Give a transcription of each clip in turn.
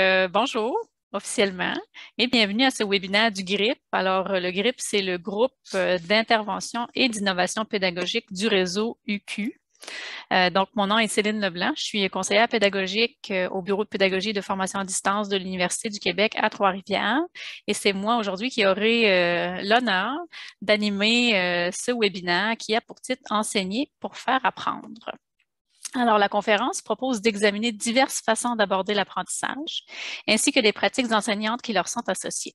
Euh, bonjour officiellement et bienvenue à ce webinaire du GRIP. Alors, euh, le GRIP, c'est le groupe euh, d'intervention et d'innovation pédagogique du réseau UQ. donc, mon nom est Céline Leblanc. Je suis conseillère pédagogique au Bureau de pédagogie de formation à distance de l'Université du Québec à Trois-Rivières. Et c'est moi aujourd'hui qui aurai l'honneur d'animer ce webinaire qui a pour titre Enseigner pour faire apprendre. Alors, la conférence propose d'examiner diverses façons d'aborder l'apprentissage, ainsi que les pratiques enseignantes qui leur sont associées.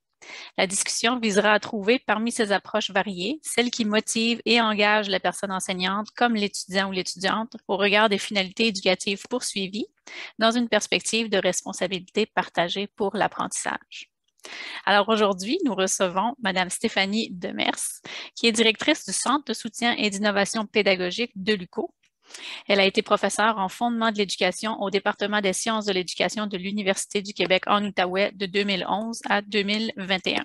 La discussion visera à trouver parmi ces approches variées celles qui motivent et engagent la personne enseignante comme l'étudiant ou l'étudiante au regard des finalités éducatives poursuivies dans une perspective de responsabilité partagée pour l'apprentissage. Alors aujourd'hui, nous recevons Madame Stéphanie Demers, qui est directrice du Centre de soutien et d'innovation pédagogique de l'UCO, elle a été professeure en fondement de l'éducation au département des sciences de l'éducation de l'Université du Québec en Outaouais de 2011 à 2021.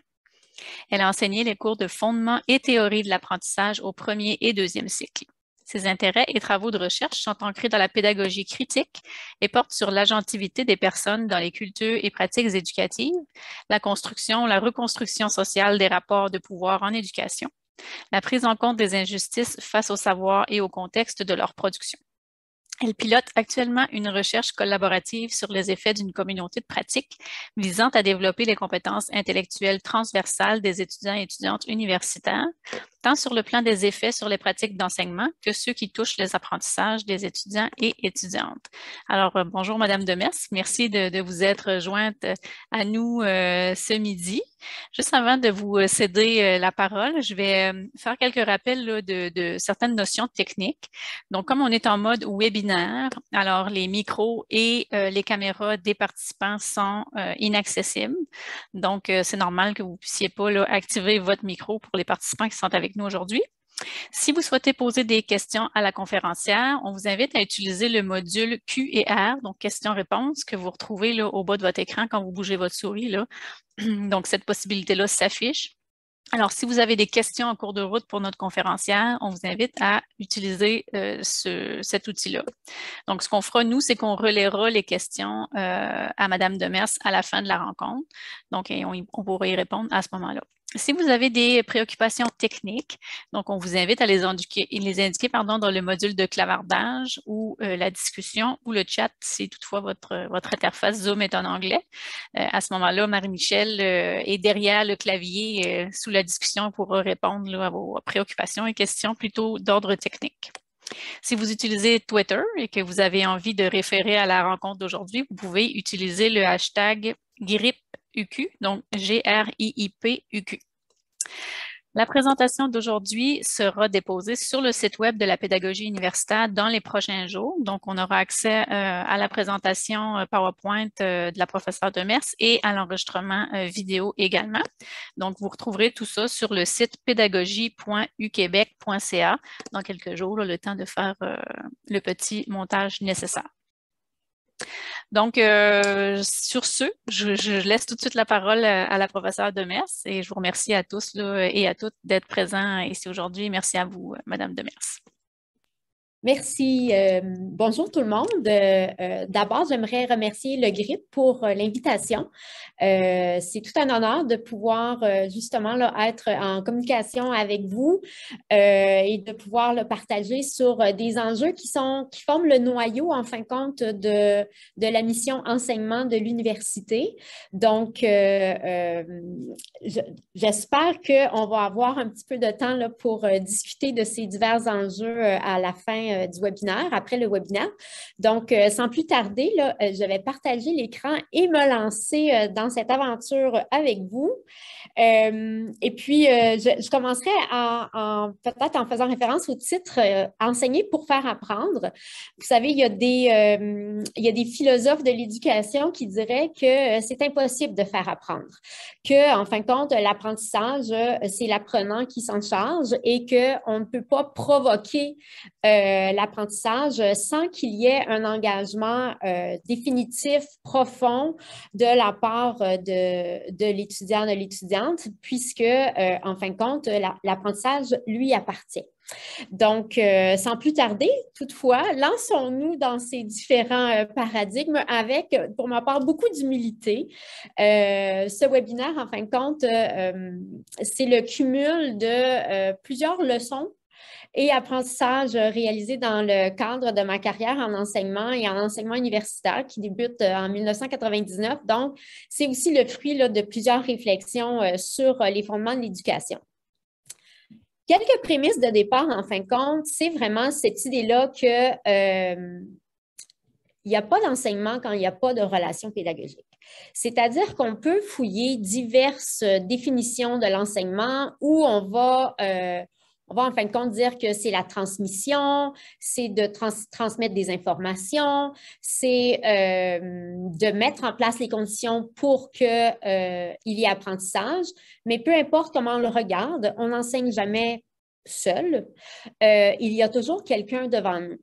Elle a enseigné les cours de fondement et théorie de l'apprentissage au premier et deuxième cycle. Ses intérêts et travaux de recherche sont ancrés dans la pédagogie critique et portent sur l'agentivité des personnes dans les cultures et pratiques éducatives, la construction, la reconstruction sociale des rapports de pouvoir en éducation, la prise en compte des injustices face au savoir et au contexte de leur production. Elle pilote actuellement une recherche collaborative sur les effets d'une communauté de pratiques visant à développer les compétences intellectuelles transversales des étudiants et étudiantes universitaires tant sur le plan des effets sur les pratiques d'enseignement que ceux qui touchent les apprentissages des étudiants et étudiantes. Alors, euh, bonjour Madame Demers, merci de, vous être jointe euh, à nous euh, ce midi. Juste avant de vous céder la parole, je vais faire quelques rappels de, certaines notions techniques. Donc, comme on est en mode webinaire, alors les micros et les caméras des participants sont inaccessibles. Donc, c'est normal que vous ne puissiez pas activer votre micro pour les participants qui sont avec nous aujourd'hui. Si vous souhaitez poser des questions à la conférencière, on vous invite à utiliser le module Q donc questions-réponses, que vous retrouvez là, au bas de votre écran quand vous bougez votre souris. Là. Donc, cette possibilité-là s'affiche. Alors, si vous avez des questions en cours de route pour notre conférencière, on vous invite à utiliser euh, cet outil-là. Donc, ce qu'on fera, nous, c'est qu'on relaiera les questions euh, à Madame Demers à la fin de la rencontre. Donc, on, on pourra y répondre à ce moment-là si vous avez des préoccupations techniques, donc on vous invite à les indiquer, les pardon, dans le module de clavardage ou euh, la discussion ou le chat si toutefois votre, interface Zoom est en anglais. Euh, à ce moment-là, Marie-Michel euh, est derrière le clavier sous la discussion pour répondre à vos préoccupations et questions plutôt d'ordre technique. Si vous utilisez Twitter et que vous avez envie de référer à la rencontre d'aujourd'hui, vous pouvez utiliser le hashtag GRIP UQ, donc g r La présentation d'aujourd'hui sera déposée sur le site web de la pédagogie universitaire dans les prochains jours. Donc, on aura accès euh, à la présentation euh, PowerPoint euh, de la professeure de Demers et à l'enregistrement vidéo également. Donc, vous retrouverez tout ça sur le site pédagogie.uquebec.ca dans quelques jours, le temps de faire le petit montage nécessaire. Donc, euh, sur ce, je, laisse tout de suite la parole euh, à, la professeure Demers et je vous remercie à tous et à toutes d'être présents ici aujourd'hui. Merci à vous, euh, Madame Demers. Merci. Euh, bonjour tout le monde. Euh, euh, d'abord, j'aimerais remercier le GRIP pour l'invitation. C'est tout un honneur de pouvoir justement être en communication avec vous et de pouvoir le partager sur des enjeux qui, sont, qui forment le noyau, en fin de compte, de, de la mission enseignement de l'université. Donc, j'espère qu'on va avoir un petit peu de temps là, pour discuter de ces divers enjeux à la fin euh, du webinaire, après le webinaire. Donc, euh, sans plus tarder, là, euh, je vais partager l'écran et me lancer dans cette aventure avec vous. et puis, je, commencerai en, peut-être en faisant référence au titre Enseigner pour faire apprendre. Vous savez, il y a des, des philosophes de l'éducation qui diraient que c'est impossible de faire apprendre, que, en fin de compte, l'apprentissage, c'est l'apprenant qui s'en charge et qu'on ne peut pas provoquer euh, l'apprentissage sans qu'il y ait un engagement euh, définitif, profond de la part euh, de, de l'étudiant, de l'étudiante, puisque, en fin de compte, l'apprentissage lui appartient. Donc, sans plus tarder, toutefois, lançons-nous dans ces différents paradigmes avec, pour ma part, beaucoup d'humilité. ce webinaire, en fin de compte, c'est le cumul de plusieurs leçons et apprentissage euh, réalisé dans le cadre de ma carrière en enseignement et en enseignement universitaire qui débute euh, en 1999. Donc, c'est aussi le fruit de plusieurs réflexions euh, sur les fondements de l'éducation. Quelques prémices de départ, en fin de compte, c'est vraiment cette idée-là que il n'y a pas d'enseignement quand il n'y a pas de relation pédagogique. C'est-à-dire qu'on peut fouiller diverses définitions de l'enseignement où on va, on va en fin de compte dire que c'est la transmission, c'est de transmettre des informations, c'est euh, de mettre en place les conditions pour qu'il euh, y ait apprentissage, mais peu importe comment on le regarde, on n'enseigne jamais seul. Euh, il y a toujours quelqu'un devant nous.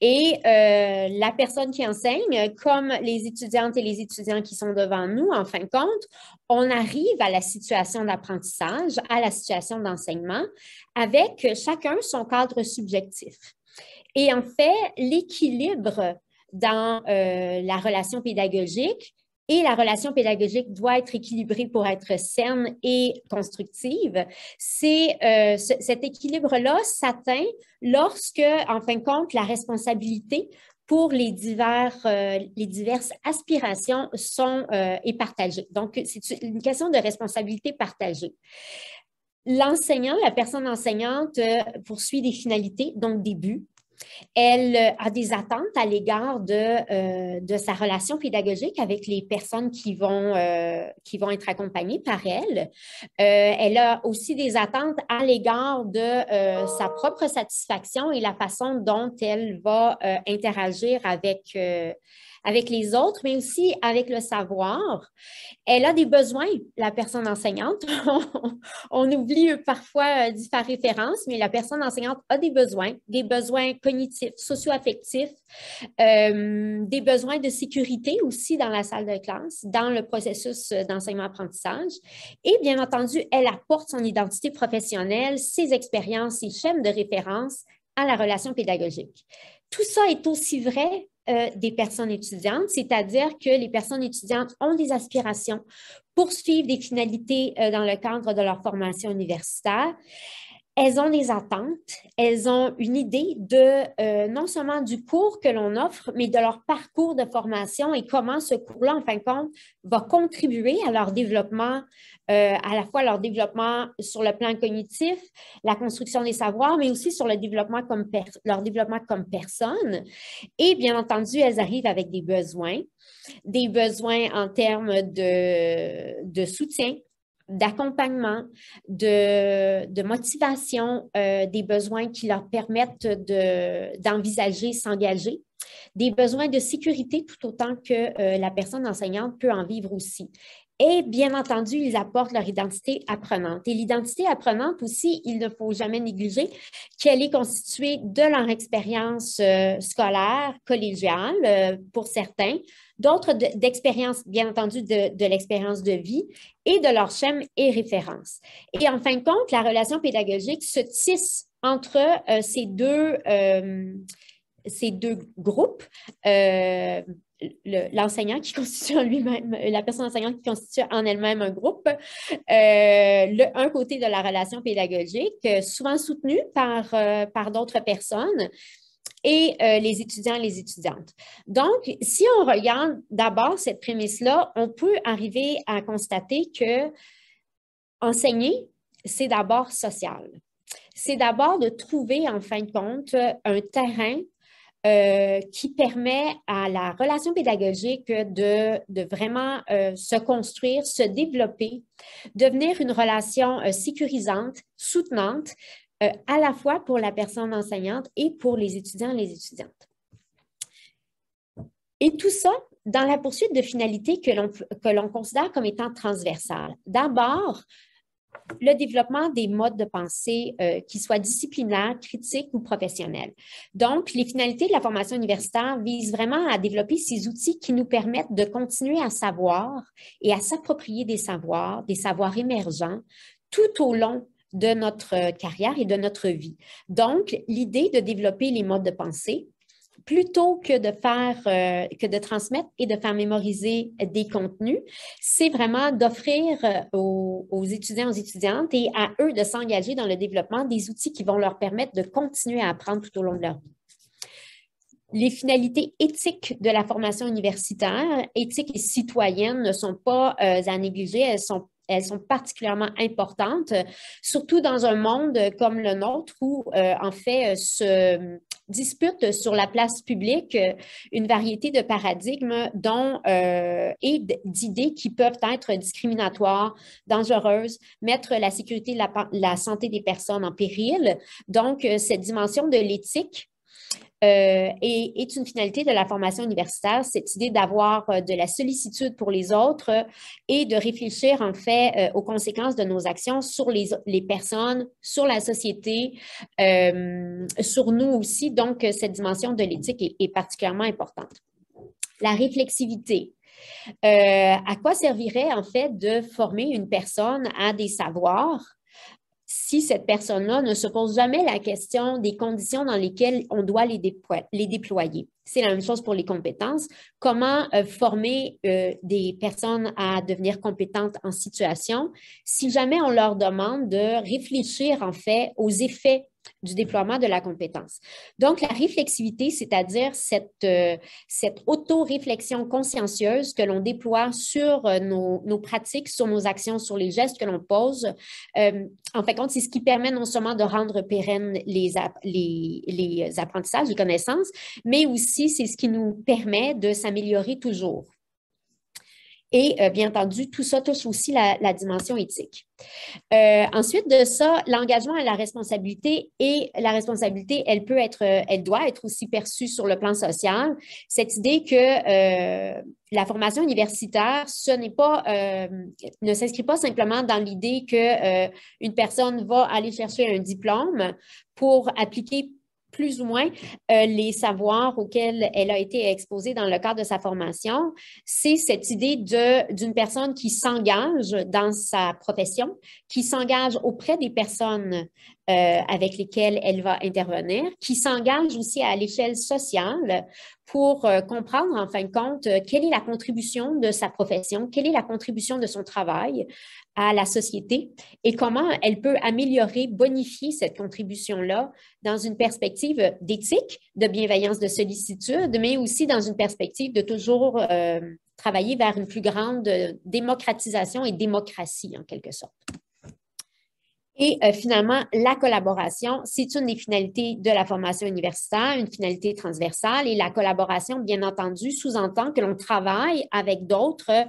Et euh, la personne qui enseigne, comme les étudiantes et les étudiants qui sont devant nous, en fin de compte, on arrive à la situation d'apprentissage, à la situation d'enseignement, avec chacun son cadre subjectif. Et en fait, l'équilibre dans euh, la relation pédagogique, et la relation pédagogique doit être équilibrée pour être saine et constructive. C'est euh, cet équilibre-là s'atteint lorsque, en fin de compte, la responsabilité pour les, euh, diverses aspirations euh, est partagée. Donc, c'est une question de responsabilité partagée. L'enseignant, la personne enseignante poursuit des finalités, donc des buts, elle euh, a des attentes à l'égard de, euh, de, sa relation pédagogique avec les personnes qui vont, euh, qui vont être accompagnées par elle. elle a aussi des attentes à l'égard de sa propre satisfaction et la façon dont elle va interagir avec, avec les autres, mais aussi avec le savoir. Elle a des besoins, la personne enseignante. On oublie euh, parfois euh, d'y faire référence, mais la personne enseignante a des besoins, des besoins cognitifs, socio-affectifs, euh, des besoins de sécurité aussi dans la salle de classe, dans le processus d'enseignement-apprentissage. Et bien entendu, elle apporte son identité professionnelle, ses expériences, ses chaînes de référence à la relation pédagogique. Tout ça est aussi vrai euh, des personnes étudiantes, c'est-à-dire que les personnes étudiantes ont des aspirations, poursuivent des finalités euh, dans le cadre de leur formation universitaire, elles ont des attentes, elles ont une idée de euh, non seulement du cours que l'on offre, mais de leur parcours de formation et comment ce cours-là, en fin de compte, va contribuer à leur développement, euh, à la fois leur développement sur le plan cognitif, la construction des savoirs, mais aussi sur le développement comme leur développement comme personne. Et bien entendu, elles arrivent avec des besoins, des besoins en termes de soutien, d'accompagnement, de, motivation, euh, des besoins qui leur permettent d'envisager, s'engager, des besoins de sécurité tout autant que euh, la personne enseignante peut en vivre aussi. Et bien entendu, ils apportent leur identité apprenante. Et l'identité apprenante aussi, il ne faut jamais négliger qu'elle est constituée de leur expérience euh, scolaire, collégiale euh, pour certains, d'autres d'expérience, bien entendu, de, l'expérience de vie et de leur schème et référence. Et en fin de compte, la relation pédagogique se tisse entre euh, ces deux ces deux groupes, l'enseignant qui constitue en lui-même, la personne enseignante qui constitue en elle-même un groupe, euh, le, un côté de la relation pédagogique, euh, souvent soutenu par, euh, par d'autres personnes et les étudiants et les étudiantes. Donc, si on regarde d'abord cette prémisse-là, on peut arriver à constater que enseigner, c'est d'abord social. C'est d'abord de trouver, en fin de compte, un terrain euh, qui permet à la relation pédagogique de, vraiment euh, se construire, se développer, devenir une relation euh, sécurisante, soutenante, à la fois pour la personne enseignante et pour les étudiants et les étudiantes. Et tout ça dans la poursuite de finalités que l'on considère comme étant transversales. D'abord, le développement des modes de pensée qu'ils euh, qui soient disciplinaires, critiques ou professionnels. Donc, les finalités de la formation universitaire visent vraiment à développer ces outils qui nous permettent de continuer à savoir et à s'approprier des savoirs, des savoirs émergents, tout au long de notre euh, carrière et de notre vie. Donc, l'idée de développer les modes de pensée, plutôt que de faire, euh, que de transmettre et de faire mémoriser des contenus, c'est vraiment d'offrir euh, aux, étudiants, aux étudiantes et à eux de s'engager dans le développement des outils qui vont leur permettre de continuer à apprendre tout au long de leur vie. Les finalités éthiques de la formation universitaire, éthique et citoyenne, ne sont pas euh, à négliger, elles sont elles sont particulièrement importantes, surtout dans un monde comme le nôtre où, en fait, ce, dispute sur la place publique euh, une variété de paradigmes dont, euh, et d'idées qui peuvent être discriminatoires, dangereuses, mettre la sécurité et la santé des personnes en péril. Donc, euh, cette dimension de l'éthique euh, et, est une finalité de la formation universitaire, cette idée d'avoir euh, de la sollicitude pour les autres euh, et de réfléchir en fait aux conséquences de nos actions sur les, personnes, sur la société, sur nous aussi. Donc, cette dimension de l'éthique est, particulièrement importante. La réflexivité, à quoi servirait en fait de former une personne à des savoirs si cette personne-là ne se pose jamais la question des conditions dans lesquelles on doit les, déployer. C'est la même chose pour les compétences. Comment euh, former euh, des personnes à devenir compétentes en situation si jamais on leur demande de réfléchir en fait aux effets du déploiement de la compétence. Donc, la réflexivité, c'est-à-dire cette, euh, auto-réflexion consciencieuse que l'on déploie sur euh, nos, pratiques, sur nos actions, sur les gestes que l'on pose, euh, en fait, c'est ce qui permet non seulement de rendre pérennes les, les, les apprentissages, les connaissances, mais aussi c'est ce qui nous permet de s'améliorer toujours. Et euh, bien entendu, tout ça touche aussi la, dimension éthique. Euh, ensuite de ça, l'engagement à la responsabilité et la responsabilité, elle peut être, euh, elle doit être aussi perçue sur le plan social. Cette idée que la formation universitaire, ce n'est pas, ne s'inscrit pas simplement dans l'idée que une personne va aller chercher un diplôme pour appliquer plus ou moins euh, les savoirs auxquels elle a été exposée dans le cadre de sa formation, c'est cette idée d'une personne qui s'engage dans sa profession, qui s'engage auprès des personnes euh, avec lesquelles elle va intervenir, qui s'engage aussi à l'échelle sociale pour euh, comprendre en fin de compte euh, quelle est la contribution de sa profession, quelle est la contribution de son travail à la société et comment elle peut améliorer, bonifier cette contribution-là dans une perspective d'éthique, de bienveillance, de sollicitude, mais aussi dans une perspective de toujours travailler vers une plus grande démocratisation et démocratie en quelque sorte. Et euh, finalement, la collaboration, c'est une des finalités de la formation universitaire, une finalité transversale. Et la collaboration, bien entendu, sous-entend que l'on travaille avec d'autres euh,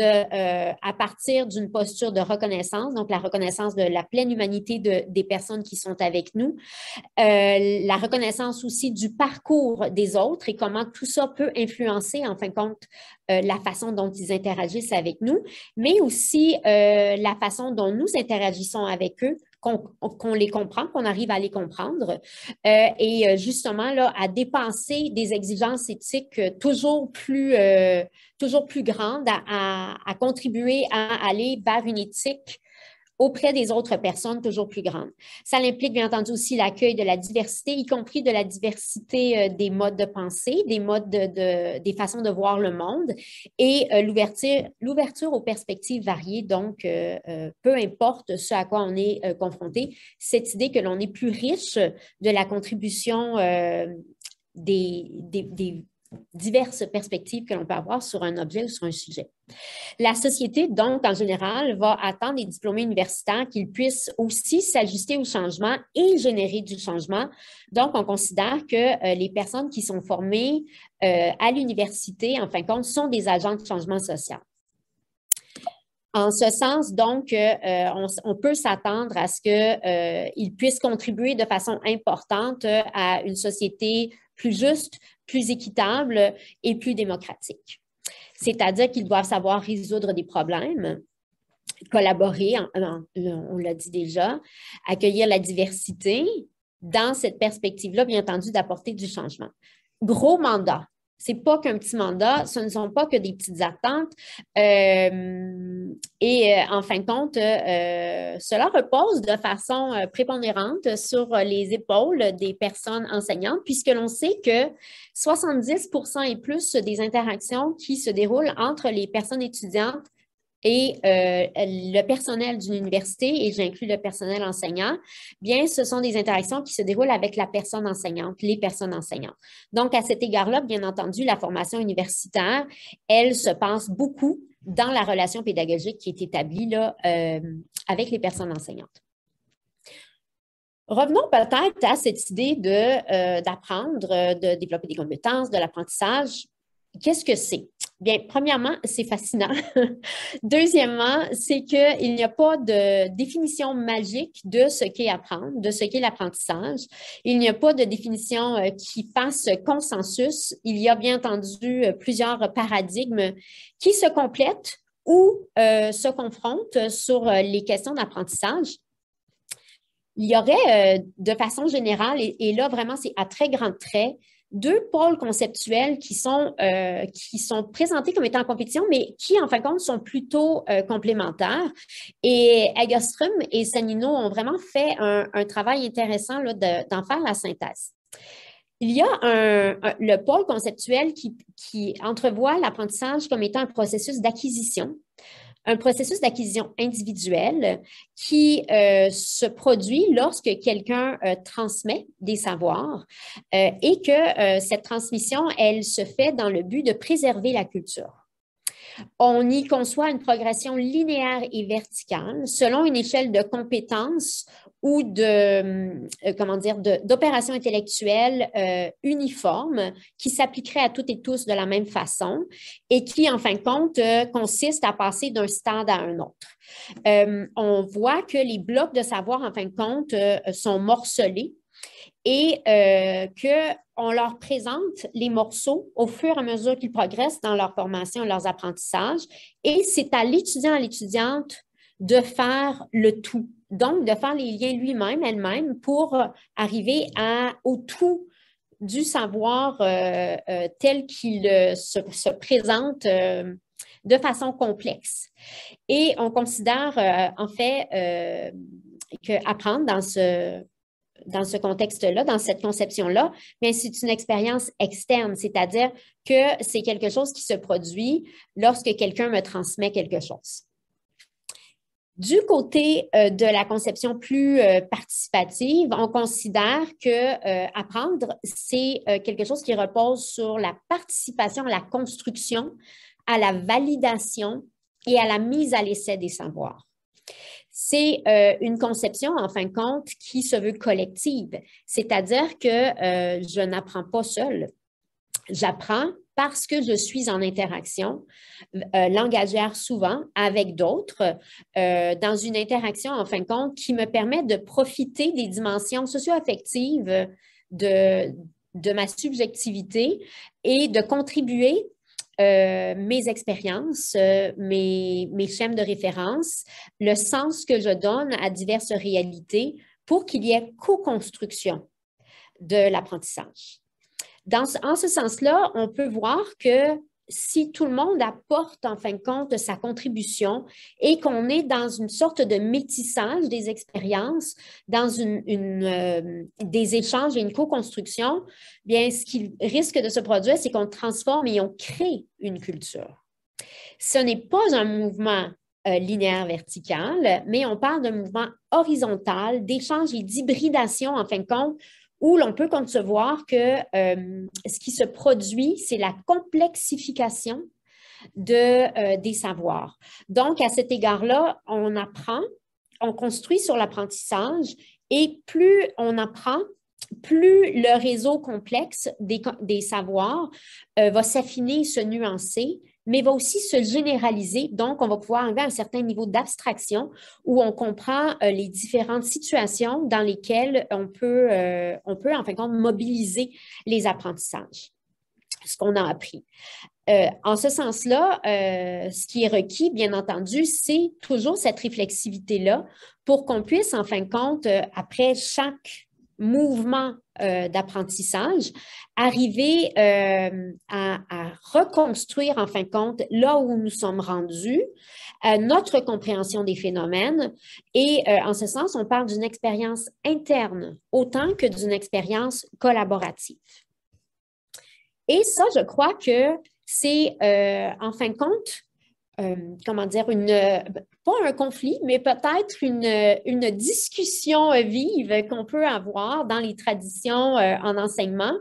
euh, à partir d'une posture de reconnaissance, donc la reconnaissance de la pleine humanité des personnes qui sont avec nous, la reconnaissance aussi du parcours des autres et comment tout ça peut influencer, en fin de compte, euh, la façon dont ils interagissent avec nous, mais aussi euh, la façon dont nous interagissons avec eux, qu'on les comprend, qu'on arrive à les comprendre euh, et justement là, à dépenser des exigences éthiques toujours plus, toujours plus grandes, à, à contribuer à aller vers une éthique auprès des autres personnes toujours plus grandes. Ça implique bien entendu aussi l'accueil de la diversité, y compris de la diversité euh, des modes de pensée, des modes de, des façons de voir le monde et euh, l'ouverture, l'ouverture aux perspectives variées. Donc, euh, peu importe ce à quoi on est confronté, cette idée que l'on est plus riche de la contribution des, des diverses perspectives que l'on peut avoir sur un objet ou sur un sujet. La société, donc, en général, va attendre des diplômés universitaires qu'ils puissent aussi s'ajuster au changement et générer du changement. Donc, on considère que euh, les personnes qui sont formées euh, à l'université, en fin de compte, sont des agents de changement social. En ce sens, donc, euh, on, peut s'attendre à ce qu'ils puissent contribuer de façon importante à une société plus juste, plus équitable et plus démocratique. C'est-à-dire qu'ils doivent savoir résoudre des problèmes, collaborer, on l'a dit déjà, accueillir la diversité dans cette perspective-là, bien entendu, d'apporter du changement. Gros mandat c'est pas qu'un petit mandat, ce ne sont pas que des petites attentes. Euh, et euh, en fin de compte, euh, cela repose de façon prépondérante sur les épaules des personnes enseignantes, puisque l'on sait que 70 et plus des interactions qui se déroulent entre les personnes étudiantes et euh, le personnel d'une université, et j'inclus le personnel enseignant, bien, ce sont des interactions qui se déroulent avec la personne enseignante, les personnes enseignantes. Donc, à cet égard-là, bien entendu, la formation universitaire, elle se pense beaucoup dans la relation pédagogique qui est établie là, euh, avec les personnes enseignantes. Revenons peut-être à cette idée euh, d'apprendre, de, de développer des compétences, de l'apprentissage. Qu'est-ce que c'est? Bien, premièrement, c'est fascinant. Deuxièmement, c'est qu'il n'y a pas de définition magique de ce qu'est apprendre, de ce qu'est l'apprentissage. Il n'y a pas de définition euh, qui fasse consensus. Il y a bien entendu euh, plusieurs paradigmes qui se complètent ou euh, se confrontent sur les questions d'apprentissage il y aurait de façon générale, et, et là vraiment c'est à très grand trait, deux pôles conceptuels qui sont, euh, qui sont présentés comme étant en compétition, mais qui, en fin de compte, sont plutôt euh, complémentaires. Et Agostrum et Sanino ont vraiment fait un, travail intéressant d'en faire la synthèse. Il y a le pôle conceptuel qui, qui entrevoit l'apprentissage comme étant un processus d'acquisition, un processus d'acquisition individuelle qui euh, se produit lorsque quelqu'un euh, transmet des savoirs euh, et que cette transmission, elle se fait dans le but de préserver la culture. On y conçoit une progression linéaire et verticale selon une échelle de compétences ou de, euh, comment dire, d'opérations intellectuelles euh, uniformes qui s'appliqueraient à toutes et tous de la même façon et qui, en fin de compte, euh, consiste à passer d'un stade à un autre. on voit que les blocs de savoir, en fin de compte, sont morcelés et euh, qu'on leur présente les morceaux au fur et à mesure qu'ils progressent dans leur formation, leurs apprentissages. Et c'est à l'étudiant, à l'étudiante de faire le tout. Donc, de faire les liens lui-même, elle-même, pour arriver au tout du savoir euh, euh, tel qu'il se, se, présente de façon complexe. Et on considère, en fait, qu'apprendre dans ce dans ce contexte-là, dans cette conception-là, mais c'est une expérience externe, c'est-à-dire que c'est quelque chose qui se produit lorsque quelqu'un me transmet quelque chose. Du côté euh, de la conception plus euh, participative, on considère que euh, apprendre, c'est quelque chose qui repose sur la participation, la construction, à la validation et à la mise à l'essai des savoirs c'est euh, une conception, en fin de compte, qui se veut collective. C'est-à-dire que euh, je n'apprends pas seul. J'apprends parce que je suis en interaction euh, souvent avec d'autres, euh, dans une interaction, en fin de compte, qui me permet de profiter des dimensions socio-affectives de, de ma subjectivité et de contribuer euh, mes expériences, euh, mes, mes schèmes de référence, le sens que je donne à diverses réalités pour qu'il y ait co-construction de l'apprentissage. Dans, en ce sens-là, on peut voir que si tout le monde apporte en fin de compte sa contribution et qu'on est dans une sorte de métissage des expériences, dans euh, des échanges et une co-construction, bien, ce qui risque de se produire, c'est qu'on transforme et on crée une culture. Ce n'est pas un mouvement euh, linéaire vertical, mais on parle d'un mouvement horizontal d'échange et d'hybridation, en fin de compte, où l'on peut concevoir que euh, ce qui se produit, c'est la complexification euh, des savoirs. Donc, à cet égard-là, on apprend, on construit sur l'apprentissage et plus on apprend, plus le réseau complexe des, savoirs euh, va s'affiner, se nuancer mais va aussi se généraliser. Donc, on va pouvoir arriver à un certain niveau d'abstraction où on comprend euh, les différentes situations dans lesquelles on peut, euh, on peut, en fin de compte, mobiliser les apprentissages, ce qu'on a appris. Euh, en ce sens-là, ce qui est requis, bien entendu, c'est toujours cette réflexivité-là pour qu'on puisse, en fin de compte, après chaque mouvement euh, d'apprentissage, arriver euh, à, reconstruire en fin de compte là où nous sommes rendus, euh, notre compréhension des phénomènes. Et en ce sens, on parle d'une expérience interne autant que d'une expérience collaborative. Et ça, je crois que c'est en fin de compte euh, comment dire, euh, pas un conflit, mais peut-être une, discussion vive qu'on peut avoir dans les traditions euh, en enseignement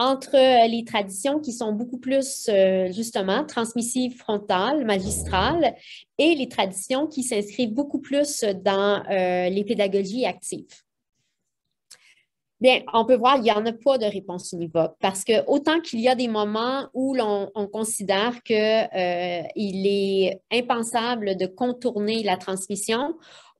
entre les traditions qui sont beaucoup plus justement transmissives frontales, magistrales, et les traditions qui s'inscrivent beaucoup plus dans les pédagogies actives. Bien, on peut voir, il n'y en a pas de réponse univoque parce que autant qu'il y a des moments où l'on considère qu'il euh, est impensable de contourner la transmission,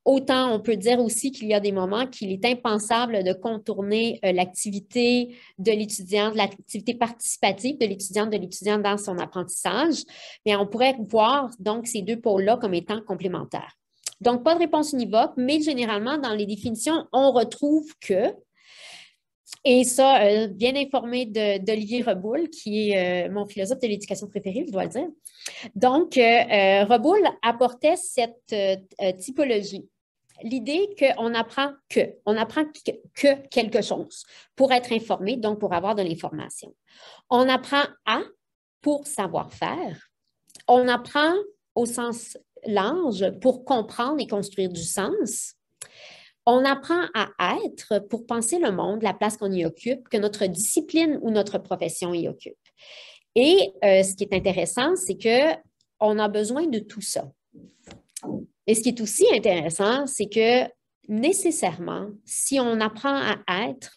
autant on peut dire aussi qu'il y a des moments qu'il est impensable de contourner euh, l'activité de l'étudiant, l'activité participative de l'étudiante, de l'étudiant dans son apprentissage. Mais on pourrait voir donc ces deux pôles-là comme étant complémentaires. Donc, pas de réponse univoque, mais généralement, dans les définitions, on retrouve que et ça, euh, bien informé d'Olivier Reboul, qui est euh, mon philosophe de l'éducation préférée, je dois le dire. Donc, euh, Reboul apportait cette typologie. L'idée qu'on apprend que, on apprend que, quelque chose pour être informé, donc pour avoir de l'information. On apprend à pour savoir faire. On apprend au sens large pour comprendre et construire du sens. On apprend à être pour penser le monde, la place qu'on y occupe, que notre discipline ou notre profession y occupe. Et euh, ce qui est intéressant, c'est que on a besoin de tout ça. Et ce qui est aussi intéressant, c'est que nécessairement, si on apprend à être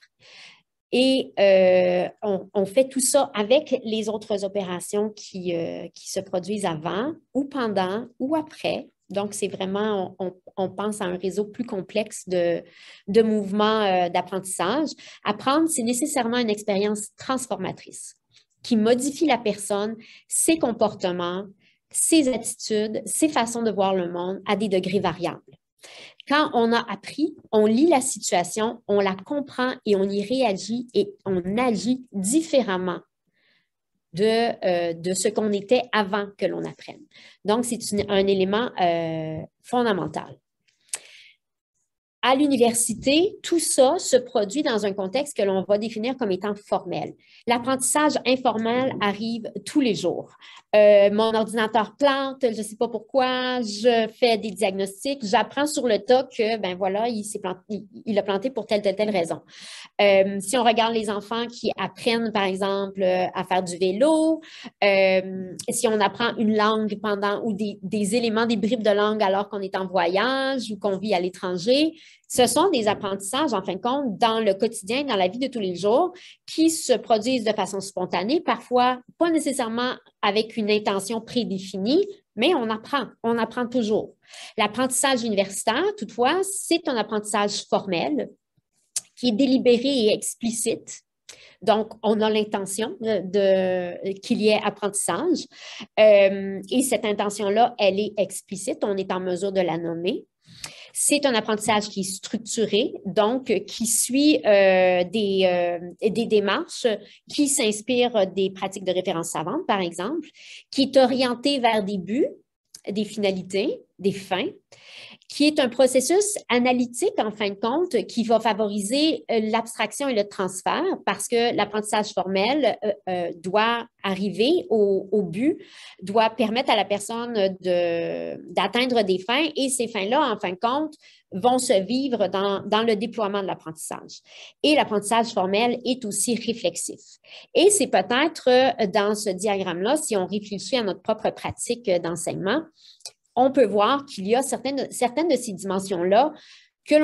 et euh, on, fait tout ça avec les autres opérations qui euh, se produisent avant ou pendant ou après, donc, c'est vraiment, on, pense à un réseau plus complexe de, mouvements euh, d'apprentissage. Apprendre, c'est nécessairement une expérience transformatrice qui modifie la personne, ses comportements, ses attitudes, ses façons de voir le monde à des degrés variables. Quand on a appris, on lit la situation, on la comprend et on y réagit et on agit différemment de, euh, de ce qu'on était avant que l'on apprenne. Donc, c'est un élément euh, fondamental. À l'université, tout ça se produit dans un contexte que l'on va définir comme étant formel. L'apprentissage informel arrive tous les jours. Euh, mon ordinateur plante, je ne sais pas pourquoi, je fais des diagnostics, j'apprends sur le tas que, ben voilà, il, planté, il, a planté pour telle, telle, telle raison. Euh, si on regarde les enfants qui apprennent, par exemple, euh, à faire du vélo, si on apprend une langue pendant ou des éléments, des bribes de langue alors qu'on est en voyage ou qu'on vit à l'étranger, ce sont des apprentissages, en fin de compte, dans le quotidien, dans la vie de tous les jours, qui se produisent de façon spontanée, parfois pas nécessairement avec une intention prédéfinie, mais on apprend, on apprend toujours. L'apprentissage universitaire, toutefois, c'est un apprentissage formel qui est délibéré et explicite. Donc, on a l'intention de, qu'il y ait apprentissage. Euh, et cette intention-là, elle est explicite. On est en mesure de la nommer. C'est un apprentissage qui est structuré, donc qui suit euh, des, euh, des, démarches qui s'inspirent des pratiques de référence savante, par exemple, qui est orienté vers des buts, des finalités, des fins, qui est un processus analytique, en fin de compte, qui va favoriser euh, l'abstraction et le transfert parce que l'apprentissage formel euh, euh, doit arriver au, but, doit permettre à la personne d'atteindre des fins et ces fins-là, en fin de compte, vont se vivre dans, dans le déploiement de l'apprentissage. Et l'apprentissage formel est aussi réflexif. Et c'est peut-être dans ce diagramme-là, si on réfléchit à notre propre pratique d'enseignement, on peut voir qu'il y a certaines, certaines de ces dimensions-là que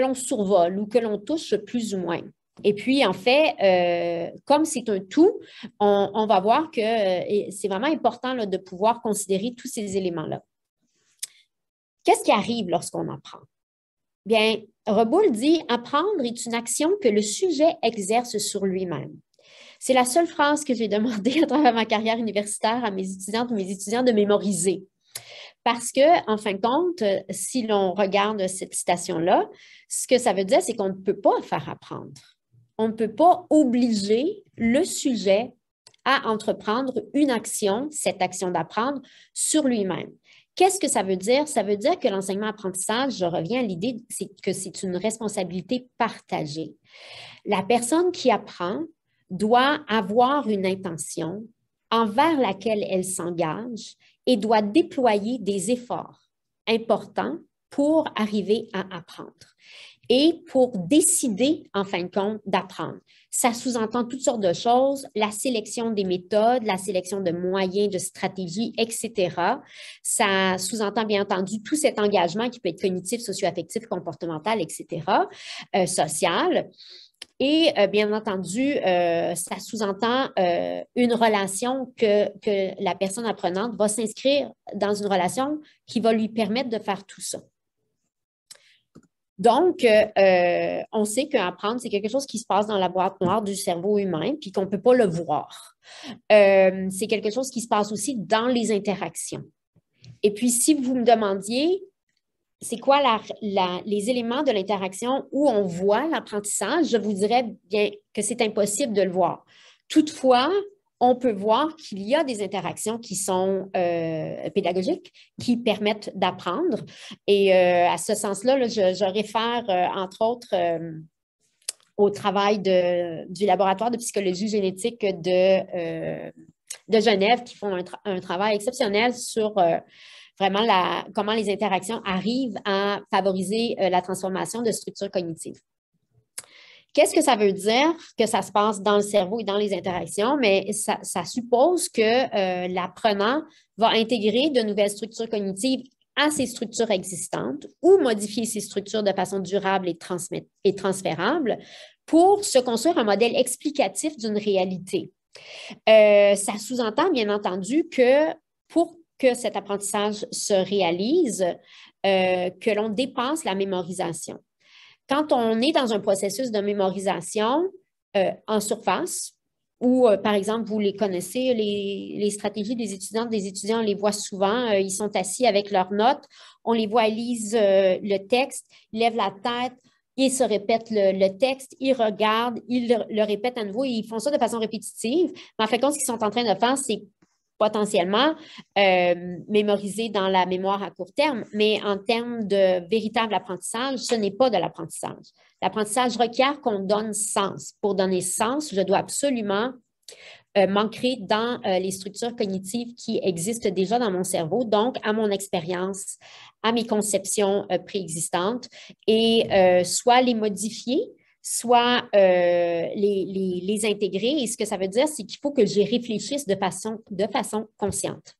l'on survole ou que l'on touche plus ou moins. Et puis, en fait, euh, comme c'est un tout, on, va voir que euh, c'est vraiment important de pouvoir considérer tous ces éléments-là. Qu'est-ce qui arrive lorsqu'on apprend? Bien, Reboul dit Apprendre est une action que le sujet exerce sur lui-même. C'est la seule phrase que j'ai demandé à travers ma carrière universitaire à mes étudiantes et mes étudiants de mémoriser. Parce que, en fin de compte, si l'on regarde cette citation-là, ce que ça veut dire, c'est qu'on ne peut pas faire apprendre. On ne peut pas obliger le sujet à entreprendre une action, cette action d'apprendre, sur lui-même. Qu'est-ce que ça veut dire? Ça veut dire que l'enseignement-apprentissage, je reviens à l'idée que c'est une responsabilité partagée. La personne qui apprend doit avoir une intention envers laquelle elle s'engage et doit déployer des efforts importants pour arriver à apprendre et pour décider, en fin de compte, d'apprendre. Ça sous-entend toutes sortes de choses, la sélection des méthodes, la sélection de moyens, de stratégies, etc. Ça sous-entend, bien entendu, tout cet engagement qui peut être cognitif, socio-affectif, comportemental, etc., euh, social. Et euh, bien entendu, euh, ça sous-entend euh, une relation que, que, la personne apprenante va s'inscrire dans une relation qui va lui permettre de faire tout ça. Donc, on sait qu'apprendre, c'est quelque chose qui se passe dans la boîte noire du cerveau humain, puis qu'on ne peut pas le voir. c'est quelque chose qui se passe aussi dans les interactions. Et puis, si vous me demandiez c'est quoi les éléments de l'interaction où on voit l'apprentissage, je vous dirais bien que c'est impossible de le voir. Toutefois, on peut voir qu'il y a des interactions qui sont euh, pédagogiques, qui permettent d'apprendre. Et euh, à ce sens-là, je, réfère, euh, entre autres, au travail du laboratoire de psychologie génétique de, Genève, qui font un travail exceptionnel sur vraiment la, comment les interactions arrivent à favoriser euh, la transformation de structures cognitives. Qu'est-ce que ça veut dire que ça se passe dans le cerveau et dans les interactions? Mais ça, suppose que euh, l'apprenant va intégrer de nouvelles structures cognitives à ses structures existantes ou modifier ces structures de façon durable et, et transférable pour se construire un modèle explicatif d'une réalité. Euh, ça sous-entend bien entendu que pour que cet apprentissage se réalise, euh, que l'on dépense la mémorisation. Quand on est dans un processus de mémorisation euh, en surface, où, euh, par exemple, vous les connaissez, les, stratégies des étudiants, des étudiants, les voit souvent, ils sont assis avec leurs notes, on les voit, ils lisent le texte, ils lèvent la tête, ils se répètent le, texte, ils regardent, ils le, répètent à nouveau ils font ça de façon répétitive. Mais en fait, ce qu'ils sont en train de faire, c'est potentiellement euh, mémoriser dans la mémoire à court terme, mais en termes de véritable apprentissage, ce n'est pas de l'apprentissage. L'apprentissage requiert qu'on donne sens. Pour donner sens, je dois absolument euh, m'ancrer dans euh, les structures cognitives qui existent déjà dans mon cerveau, donc à mon expérience, à mes conceptions préexistantes, et soit les modifier soit euh, les, intégrer. Et ce que ça veut dire, c'est qu'il faut que j'y réfléchisse de façon, consciente.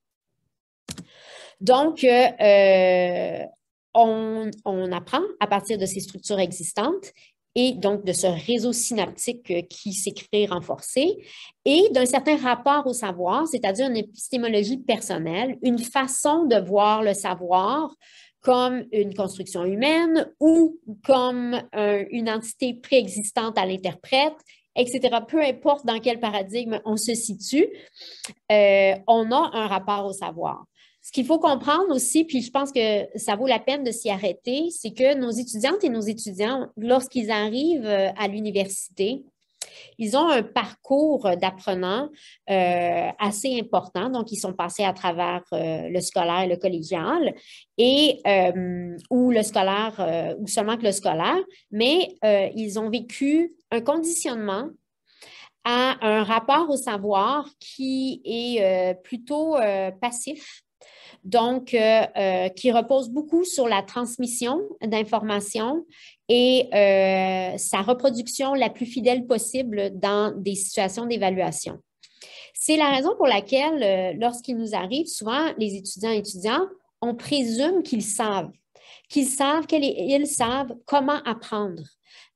Donc, euh, on, apprend à partir de ces structures existantes et donc de ce réseau synaptique qui s'est créé renforcé et d'un certain rapport au savoir, c'est-à-dire une épistémologie personnelle, une façon de voir le savoir comme une construction humaine ou comme euh, une entité préexistante à l'interprète, etc. Peu importe dans quel paradigme on se situe, euh, on a un rapport au savoir. Ce qu'il faut comprendre aussi, puis je pense que ça vaut la peine de s'y arrêter, c'est que nos étudiantes et nos étudiants, lorsqu'ils arrivent euh, à l'université, ils ont un parcours euh, d'apprenants euh, assez important, donc ils sont passés à travers euh, le scolaire et le collégial, et, ou le scolaire, ou seulement que le scolaire, mais ils ont vécu un conditionnement à un rapport au savoir qui est plutôt passif donc euh, euh, qui repose beaucoup sur la transmission d'informations et euh, sa reproduction la plus fidèle possible dans des situations d'évaluation. C'est la raison pour laquelle, lorsqu'il nous arrive, souvent, les étudiants et étudiants, on présume qu'ils savent, qu'ils savent, qu'ils savent comment apprendre.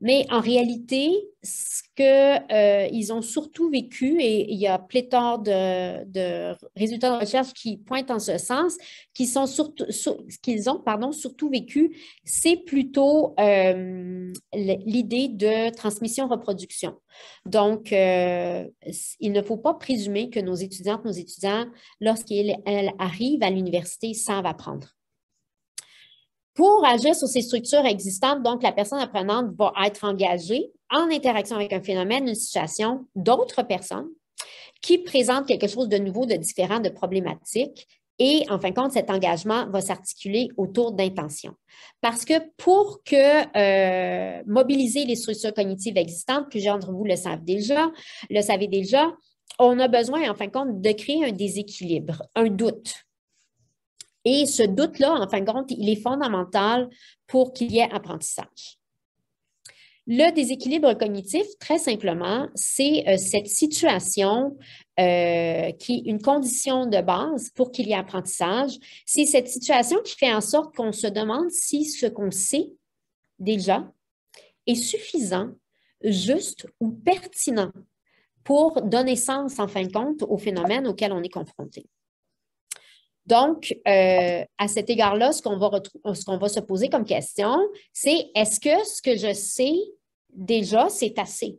Mais en réalité, ce qu'ils euh, ont surtout vécu, et il y a pléthore de, résultats de recherche qui pointent en ce sens, qui sont surtout, qu'ils ont pardon, surtout vécu, c'est plutôt euh, l'idée de transmission-reproduction. Donc, euh, il ne faut pas présumer que nos étudiantes, nos étudiants, lorsqu'ils arrivent à l'université, s'en va apprendre. Pour agir sur ces structures existantes, donc la personne apprenante va être engagée en interaction avec un phénomène, une situation, d'autres personnes qui présentent quelque chose de nouveau, de différent, de problématique. Et en fin de compte, cet engagement va s'articuler autour d'intentions. Parce que pour que euh, mobiliser les structures cognitives existantes, plusieurs d'entre vous le savent déjà, le savez déjà, on a besoin, en fin de compte, de créer un déséquilibre, un doute, et ce doute-là, en fin de compte, il est fondamental pour qu'il y ait apprentissage. Le déséquilibre cognitif, très simplement, c'est euh, cette situation euh, qui est une condition de base pour qu'il y ait apprentissage. C'est cette situation qui fait en sorte qu'on se demande si ce qu'on sait déjà est suffisant, juste ou pertinent pour donner sens, en fin de compte, au phénomène auquel on est confronté. Donc, euh, à cet égard-là, ce qu'on va, se poser comme question, c'est est-ce que ce que je sais déjà, c'est assez?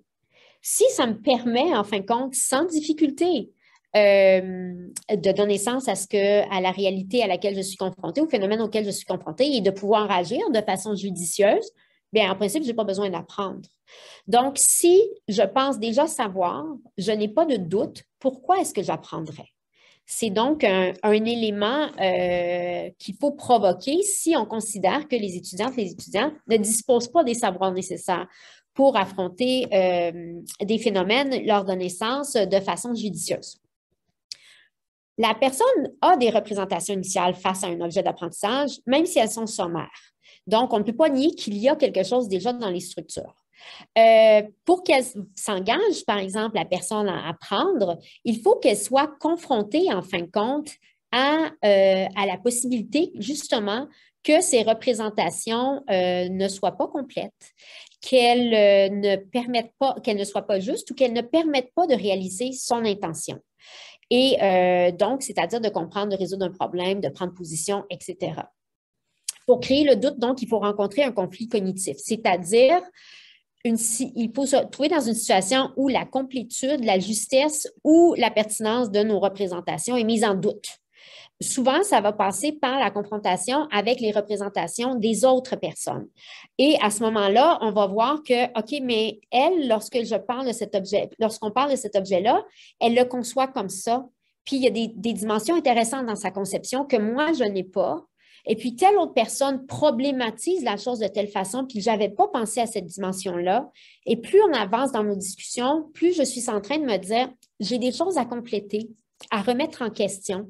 Si ça me permet, en fin de compte, sans difficulté, euh, de donner sens à ce que, à la réalité à laquelle je suis confrontée, au phénomène auquel je suis confrontée et de pouvoir agir de façon judicieuse, bien, en principe, je n'ai pas besoin d'apprendre. Donc, si je pense déjà savoir, je n'ai pas de doute, pourquoi est-ce que j'apprendrais? C'est donc un, élément euh, qu'il faut provoquer si on considère que les étudiantes, les étudiants ne disposent pas des savoirs nécessaires pour affronter euh, des phénomènes lors de naissance de façon judicieuse. La personne a des représentations initiales face à un objet d'apprentissage, même si elles sont sommaires. Donc, on ne peut pas nier qu'il y a quelque chose déjà dans les structures. Euh, pour qu'elle s'engage, par exemple, la personne à apprendre, il faut qu'elle soit confrontée, en fin de compte, à, euh, la possibilité, justement, que ses représentations euh, ne soient pas complètes, qu'elles ne permettent pas, qu'elles ne soient pas justes ou qu'elles ne permettent pas de réaliser son intention. Et donc, c'est-à-dire de comprendre, de résoudre un problème, de prendre position, etc. Pour créer le doute, donc, il faut rencontrer un conflit cognitif, c'est-à-dire il faut se trouver dans une situation où la complétude, la justesse ou la pertinence de nos représentations est mise en doute. Souvent, ça va passer par la confrontation avec les représentations des autres personnes. Et à ce moment-là, on va voir que, OK, mais elle, lorsque je parle de cet objet, lorsqu'on parle de cet objet-là, elle le conçoit comme ça. Puis il y a des dimensions intéressantes dans sa conception que moi, je n'ai pas et puis, telle autre personne problématise la chose de telle façon, puis je n'avais pas pensé à cette dimension-là. Et plus on avance dans nos discussions, plus je suis en train de me dire, j'ai des choses à compléter, à remettre en question.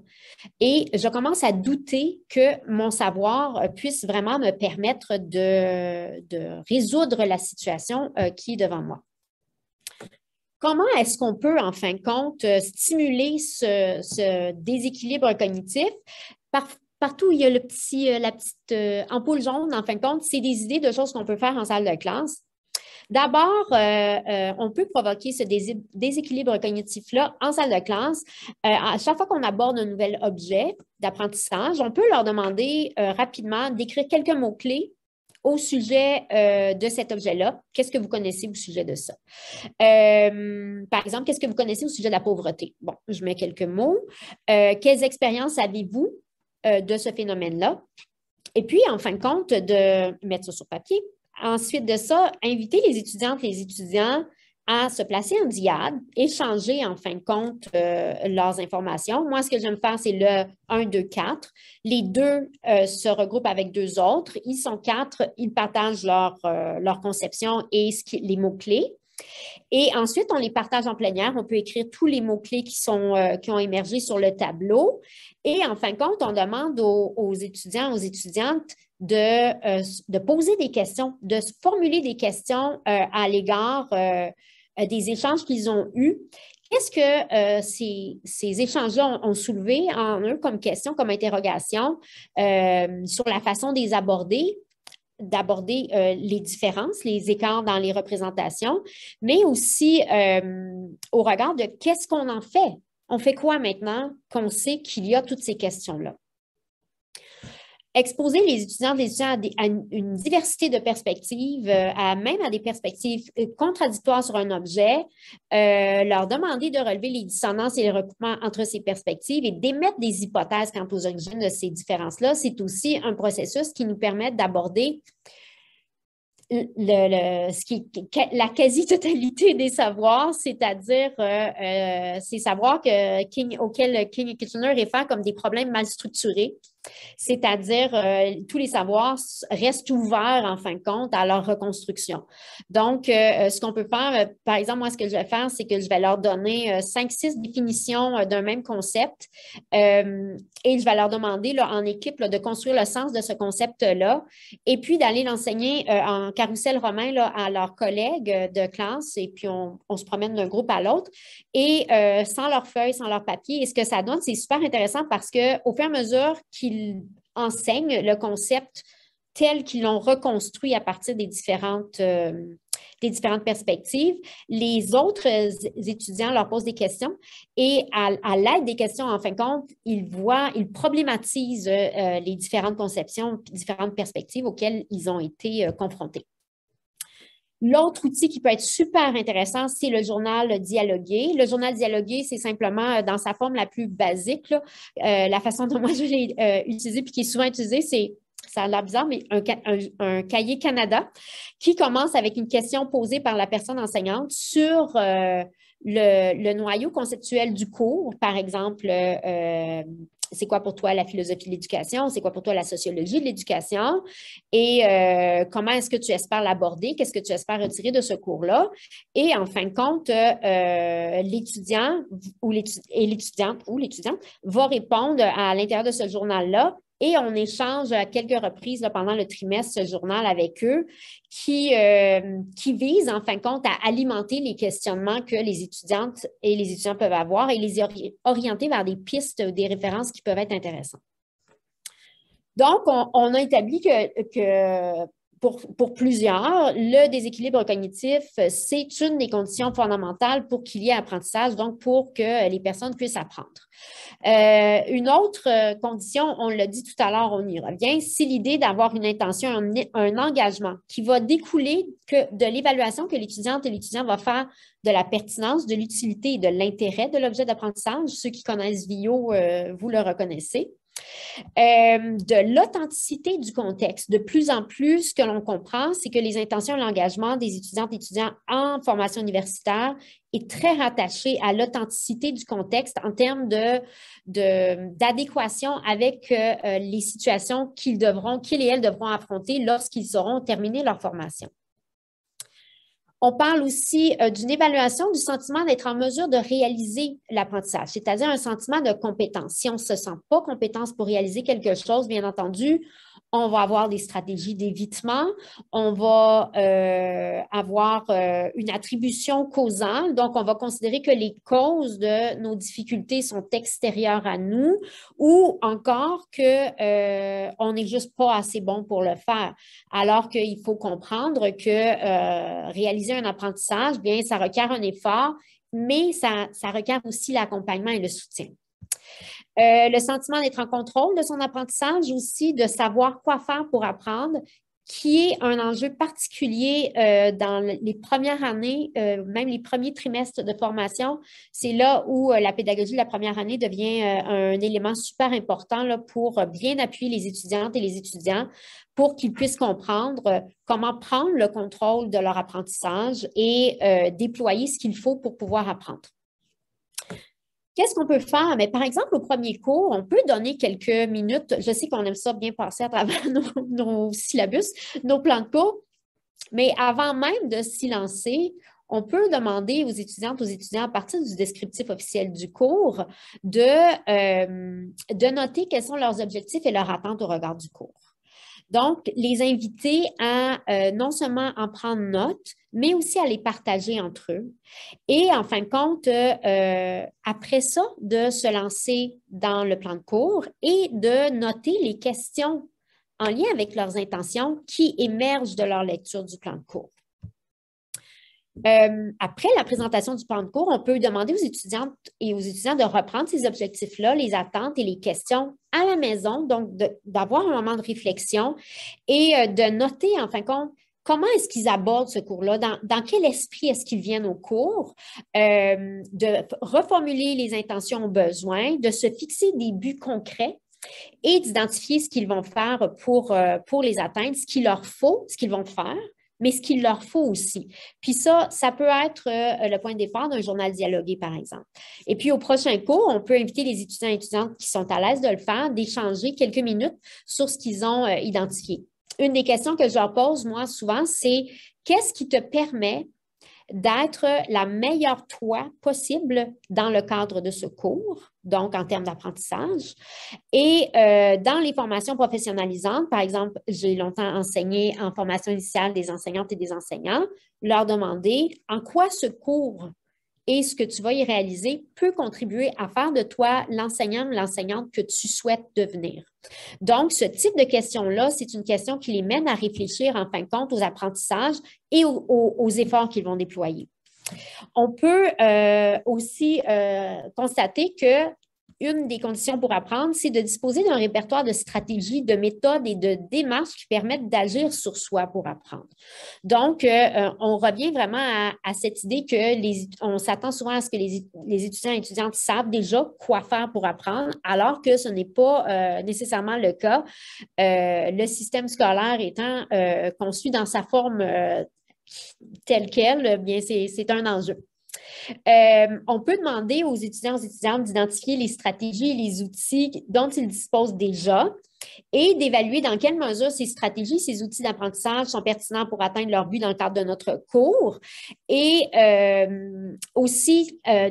Et je commence à douter que mon savoir euh, puisse vraiment me permettre de, résoudre la situation euh, qui est devant moi. Comment est-ce qu'on peut, en fin de compte, euh, stimuler ce, déséquilibre cognitif? Partout où il y a le petit, euh, la petite euh, ampoule jaune, en fin de compte, c'est des idées de choses qu'on peut faire en salle de classe. D'abord, euh, on peut provoquer ce déséquilibre cognitif-là en salle de classe. à chaque fois qu'on aborde un nouvel objet d'apprentissage, on peut leur demander rapidement d'écrire quelques mots-clés au sujet de cet objet-là, qu'est-ce que vous connaissez au sujet de ça? par exemple, qu'est-ce que vous connaissez au sujet de la pauvreté? Bon, je mets quelques mots. quelles expériences avez-vous euh, de ce phénomène-là. Et puis, en fin de compte, de mettre ça sur papier. Ensuite de ça, inviter les étudiantes, et les étudiants à se placer en diade, échanger en fin de compte euh, leurs informations. Moi, ce que j'aime faire, c'est le 1, 2, 4. Les deux euh, se regroupent avec deux autres. Ils sont quatre, ils partagent leur, conception et les mots-clés. Et ensuite, on les partage en plénière. On peut écrire tous les mots-clés qui, sont, euh, qui ont émergé sur le tableau. Et en fin de compte, on demande aux, étudiants, aux étudiantes de, euh, de, poser des questions, de formuler des questions euh, à l'égard des échanges qu'ils ont eus. Qu'est-ce que ces, ces échanges-là ont, soulevé en eux comme question, comme interrogation sur la façon des aborder? d'aborder euh, les différences, les écarts dans les représentations, mais aussi euh, au regard de qu'est-ce qu'on en fait. On fait quoi maintenant qu'on sait qu'il y a toutes ces questions-là? exposer les étudiants, les étudiants à, une diversité de perspectives, euh, même à des perspectives euh, contradictoires sur un objet, euh, leur demander de relever les dissonances et les recoupements entre ces perspectives et d'émettre des hypothèses quant aux origines de ces différences-là, c'est aussi un processus qui nous permet d'aborder le, la quasi-totalité des savoirs, c'est-à-dire ces savoirs King, auxquels King et Kitchener réfèrent comme des problèmes mal structurés, c'est-à-dire, euh, tous les savoirs restent ouverts, en fin de compte, à leur reconstruction. Donc, euh, euh, ce qu'on peut faire, par exemple, moi, ce que je vais faire, c'est que je vais leur donner cinq, six définitions d'un même concept et je vais leur demander en équipe de construire le sens de ce concept-là et puis d'aller l'enseigner en carrousel romain à leurs collègues de classe et puis on, se promène d'un groupe à l'autre et sans leurs feuilles, sans leurs papiers. Et ce que ça donne, c'est super intéressant parce qu'au fur et à mesure qu'ils enseignent le concept tel qu'ils l'ont reconstruit à partir des différentes, euh, des différentes perspectives. Les autres étudiants leur posent des questions et à, l'aide des questions, en fin de compte, ils voient, ils problématisent euh, les différentes conceptions, différentes perspectives auxquelles ils ont été euh, confrontés. L'autre outil qui peut être super intéressant, c'est le journal dialogué. Le journal dialogué, c'est simplement euh, dans sa forme la plus basique, euh, la façon dont moi je l'ai euh, utilisé, puis qui est souvent utilisé, c'est ça a l'air bizarre, mais un, un, cahier Canada qui commence avec une question posée par la personne enseignante sur le, noyau conceptuel du cours, par exemple, c'est quoi pour toi la philosophie de l'éducation, c'est quoi pour toi la sociologie de l'éducation et euh, comment est-ce que tu espères l'aborder, qu'est-ce que tu espères retirer de ce cours-là. Et en fin de compte, euh, l'étudiant ou l'étudiante ou l'étudiant va répondre à l'intérieur de ce journal-là et on échange à quelques reprises pendant le trimestre ce journal avec eux euh, qui, vise en fin de compte à alimenter les questionnements que les étudiantes et les étudiants peuvent avoir et les orienter vers des pistes, des références qui peuvent être intéressantes. Donc, on, a établi que pour, plusieurs, le déséquilibre cognitif, euh, c'est une des conditions fondamentales pour qu'il y ait apprentissage, donc pour que les personnes puissent apprendre. Euh, une autre euh, condition, on l'a dit tout à l'heure, on y revient, c'est l'idée d'avoir une intention, un, engagement qui va découler de l'évaluation que l'étudiante et l'étudiant va faire de la pertinence, de l'utilité et de l'intérêt de l'objet d'apprentissage. Ceux qui connaissent VIO, vous le reconnaissez. Euh, de l'authenticité du contexte. De plus en plus, ce que l'on comprend, c'est que les intentions et l'engagement des étudiantes et étudiants en formation universitaire est très rattaché à l'authenticité du contexte en termes d'adéquation avec euh, euh, les situations qu'ils devront, qu'ils et elles devront affronter lorsqu'ils auront terminé leur formation. On parle aussi euh, d'une évaluation du sentiment d'être en mesure de réaliser l'apprentissage, c'est-à-dire un sentiment de compétence. Si on ne se sent pas compétence pour réaliser quelque chose, bien entendu, on va avoir des stratégies d'évitement, on va euh, avoir euh, une attribution causale, donc on va considérer que les causes de nos difficultés sont extérieures à nous ou encore que euh, on n'est juste pas assez bon pour le faire. Alors qu'il faut comprendre que réaliser un apprentissage, bien, ça requiert un effort, mais ça, ça requiert aussi l'accompagnement et le soutien. Euh, le sentiment d'être en contrôle de son apprentissage aussi, de savoir quoi faire pour apprendre, qui est un enjeu particulier euh, dans les premières années, euh, même les premiers trimestres de formation. C'est là où la pédagogie de la première année devient un élément super important pour bien appuyer les étudiantes et les étudiants pour qu'ils puissent comprendre comment prendre le contrôle de leur apprentissage et déployer ce qu'il faut pour pouvoir apprendre. Qu'est-ce qu'on peut faire? Mais par exemple, au premier cours, on peut donner quelques minutes. Je sais qu'on aime ça bien passer à travers nos, syllabus, nos plans de cours, mais avant même de s'y lancer, on peut demander aux étudiantes, aux étudiants, à partir du descriptif officiel du cours, de, euh, de noter quels sont leurs objectifs et leurs attentes au regard du cours. Donc, les inviter à euh, non seulement en prendre note, mais aussi à les partager entre eux. Et en fin de compte, euh, après ça, de se lancer dans le plan de cours et de noter les questions en lien avec leurs intentions qui émergent de leur lecture du plan de cours. Euh, après la présentation du plan de cours, on peut demander aux étudiantes et aux étudiants de reprendre ces objectifs-là, les attentes et les questions à la maison, donc d'avoir un moment de réflexion et euh, de noter, en fin de compte, comment est-ce qu'ils abordent ce cours-là, dans, quel esprit est-ce qu'ils viennent au cours, euh, de reformuler les intentions aux besoins, de se fixer des buts concrets et d'identifier ce qu'ils vont faire pour, pour les atteindre, ce qu'il leur faut, ce qu'ils vont faire mais ce qu'il leur faut aussi. Puis ça, ça peut être euh, le point de départ d'un journal dialogué, par exemple. Et puis au prochain cours, on peut inviter les étudiants et étudiantes qui sont à l'aise de le faire, d'échanger quelques minutes sur ce qu'ils ont euh, identifié. Une des questions que je leur pose, moi, souvent, c'est qu'est-ce qui te permet d'être la meilleure toi possible dans le cadre de ce cours, donc en termes d'apprentissage. Et euh, dans les formations professionnalisantes, par exemple, j'ai longtemps enseigné en formation initiale des enseignantes et des enseignants, leur demander en quoi ce cours et ce que tu vas y réaliser peut contribuer à faire de toi l'enseignant ou l'enseignante que tu souhaites devenir. Donc, ce type de question-là, c'est une question qui les mène à réfléchir en fin de compte aux apprentissages et aux, efforts qu'ils vont déployer. On peut euh, aussi euh, constater que une des conditions pour apprendre, c'est de disposer d'un répertoire de stratégies, de méthodes et de démarches qui permettent d'agir sur soi pour apprendre. Donc, euh, euh, on revient vraiment à, cette idée que les, on s'attend souvent à ce que les, étudiants et étudiantes savent déjà quoi faire pour apprendre, alors que ce n'est pas euh, nécessairement le cas. le système scolaire étant conçu dans sa forme telle qu'elle, eh bien, c'est un enjeu. Euh, on peut demander aux étudiants et étudiantes d'identifier les stratégies et les outils dont ils disposent déjà et d'évaluer dans quelle mesure ces stratégies, ces outils d'apprentissage sont pertinents pour atteindre leur but dans le cadre de notre cours et euh, aussi euh,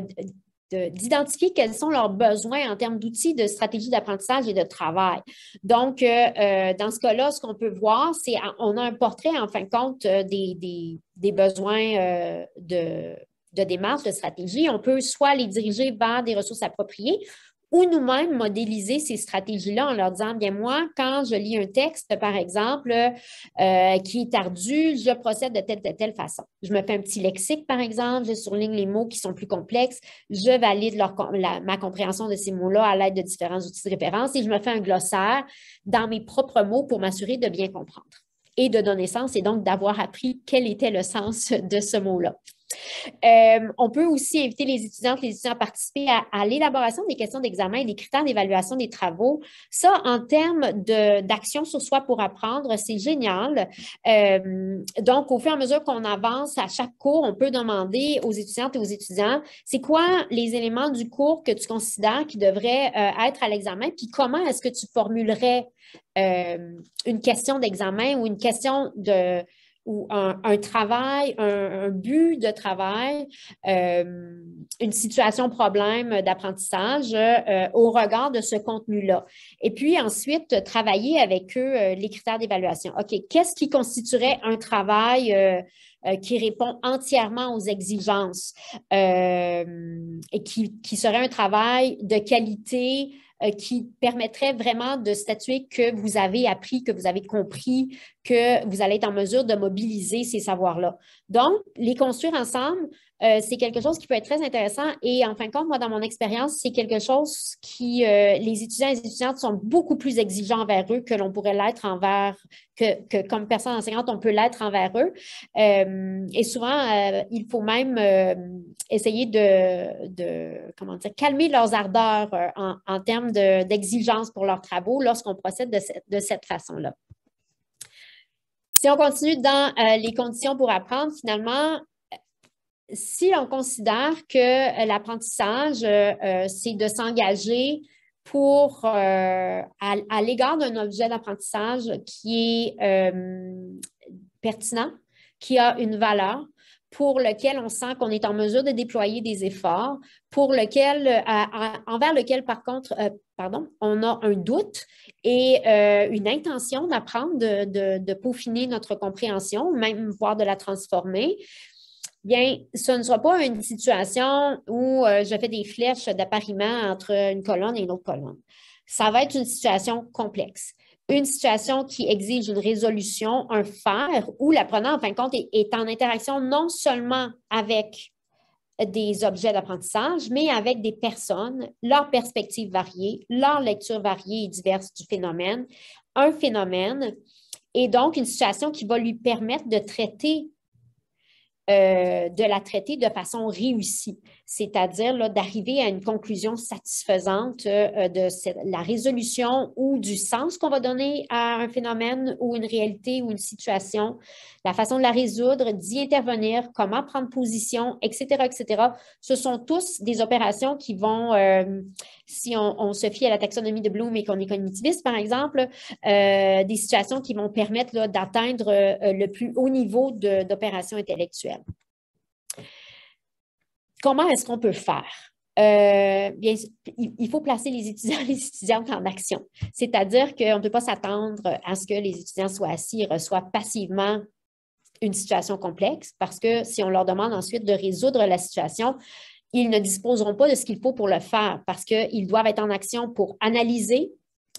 d'identifier quels sont leurs besoins en termes d'outils, de stratégies d'apprentissage et de travail. Donc, dans ce cas-là, ce qu'on peut voir, c'est on a un portrait, en fin de compte, des, besoins de, de démarche, de stratégie, on peut soit les diriger vers des ressources appropriées ou nous-mêmes modéliser ces stratégies-là en leur disant, bien moi, quand je lis un texte, par exemple, euh, qui est ardu, je procède de telle, de telle façon. Je me fais un petit lexique, par exemple, je surligne les mots qui sont plus complexes, je valide ma compréhension de ces mots-là à l'aide de différents outils de référence et je me fais un glossaire dans mes propres mots pour m'assurer de bien comprendre et de donner sens et donc d'avoir appris quel était le sens de ce mot-là. Euh, on peut aussi inviter les étudiantes, les étudiants à participer à, l'élaboration des questions d'examen et des critères d'évaluation des travaux. Ça, en termes d'action sur soi pour apprendre, c'est génial. Euh, donc, au fur et à mesure qu'on avance à chaque cours, on peut demander aux étudiantes et aux étudiants, c'est quoi les éléments du cours que tu considères qui devraient euh, être à l'examen, puis comment est-ce que tu formulerais une question d'examen ou une question de, ou un, travail, un, but de travail, euh, une situation problème d'apprentissage euh, au regard de ce contenu-là. Et puis ensuite, travailler avec eux euh, les critères d'évaluation. OK, qu'est-ce qui constituerait un travail qui répond entièrement aux exigences et qui, qui serait un travail de qualité euh, qui permettrait vraiment de statuer que vous avez appris, que vous avez compris, que vous allez être en mesure de mobiliser ces savoirs-là. Donc, les construire ensemble, euh, c'est quelque chose qui peut être très intéressant. Et en fin de compte, moi, dans mon expérience, c'est quelque chose qui, euh, les étudiants et les étudiantes sont beaucoup plus exigeants envers eux que l'on pourrait l'être envers, que, comme personne enseignante, on peut l'être envers eux. Euh, et souvent, il faut même essayer de, comment dire, calmer leurs ardeurs en, termes d'exigence pour leurs travaux lorsqu'on procède de cette, façon-là. Si on continue dans les conditions pour apprendre, finalement, si on considère que euh, l'apprentissage, euh, euh, c'est de s'engager pour, à, l'égard d'un objet d'apprentissage qui est pertinent, qui a une valeur, pour lequel on sent qu'on est en mesure de déployer des efforts, pour lequel, envers lequel, par contre, pardon, on a un doute et une intention d'apprendre, de, de, peaufiner notre compréhension, même voire de la transformer bien, ce ne sera pas une situation où euh, je fais des flèches d'appariement entre une colonne et une autre colonne. Ça va être une situation complexe, une situation qui exige une résolution, un faire, où l'apprenant, en fin de compte, est, en interaction non seulement avec des objets d'apprentissage, mais avec des personnes, leurs perspectives variées, leurs lectures variées et diverses du phénomène, un phénomène, et donc une situation qui va lui permettre de traiter euh, de la traiter de façon réussie, c'est-à-dire d'arriver à une conclusion satisfaisante euh, de la résolution ou du sens qu'on va donner à un phénomène ou une réalité ou une situation, la façon de la résoudre, d'y intervenir, comment prendre position, etc., etc. Ce sont tous des opérations qui vont, euh, si on, se fie à la taxonomie de Bloom et qu'on est cognitiviste, par exemple, euh, des situations qui vont permettre d'atteindre euh, le plus haut niveau d'opération intellectuelle. Comment est-ce qu'on peut faire? Euh, il faut placer les étudiants les étudiantes en action. C'est-à-dire qu'on ne peut pas s'attendre à ce que les étudiants soient assis et reçoivent passivement une situation complexe parce que si on leur demande ensuite de résoudre la situation, ils ne disposeront pas de ce qu'il faut pour le faire parce qu'ils doivent être en action pour analyser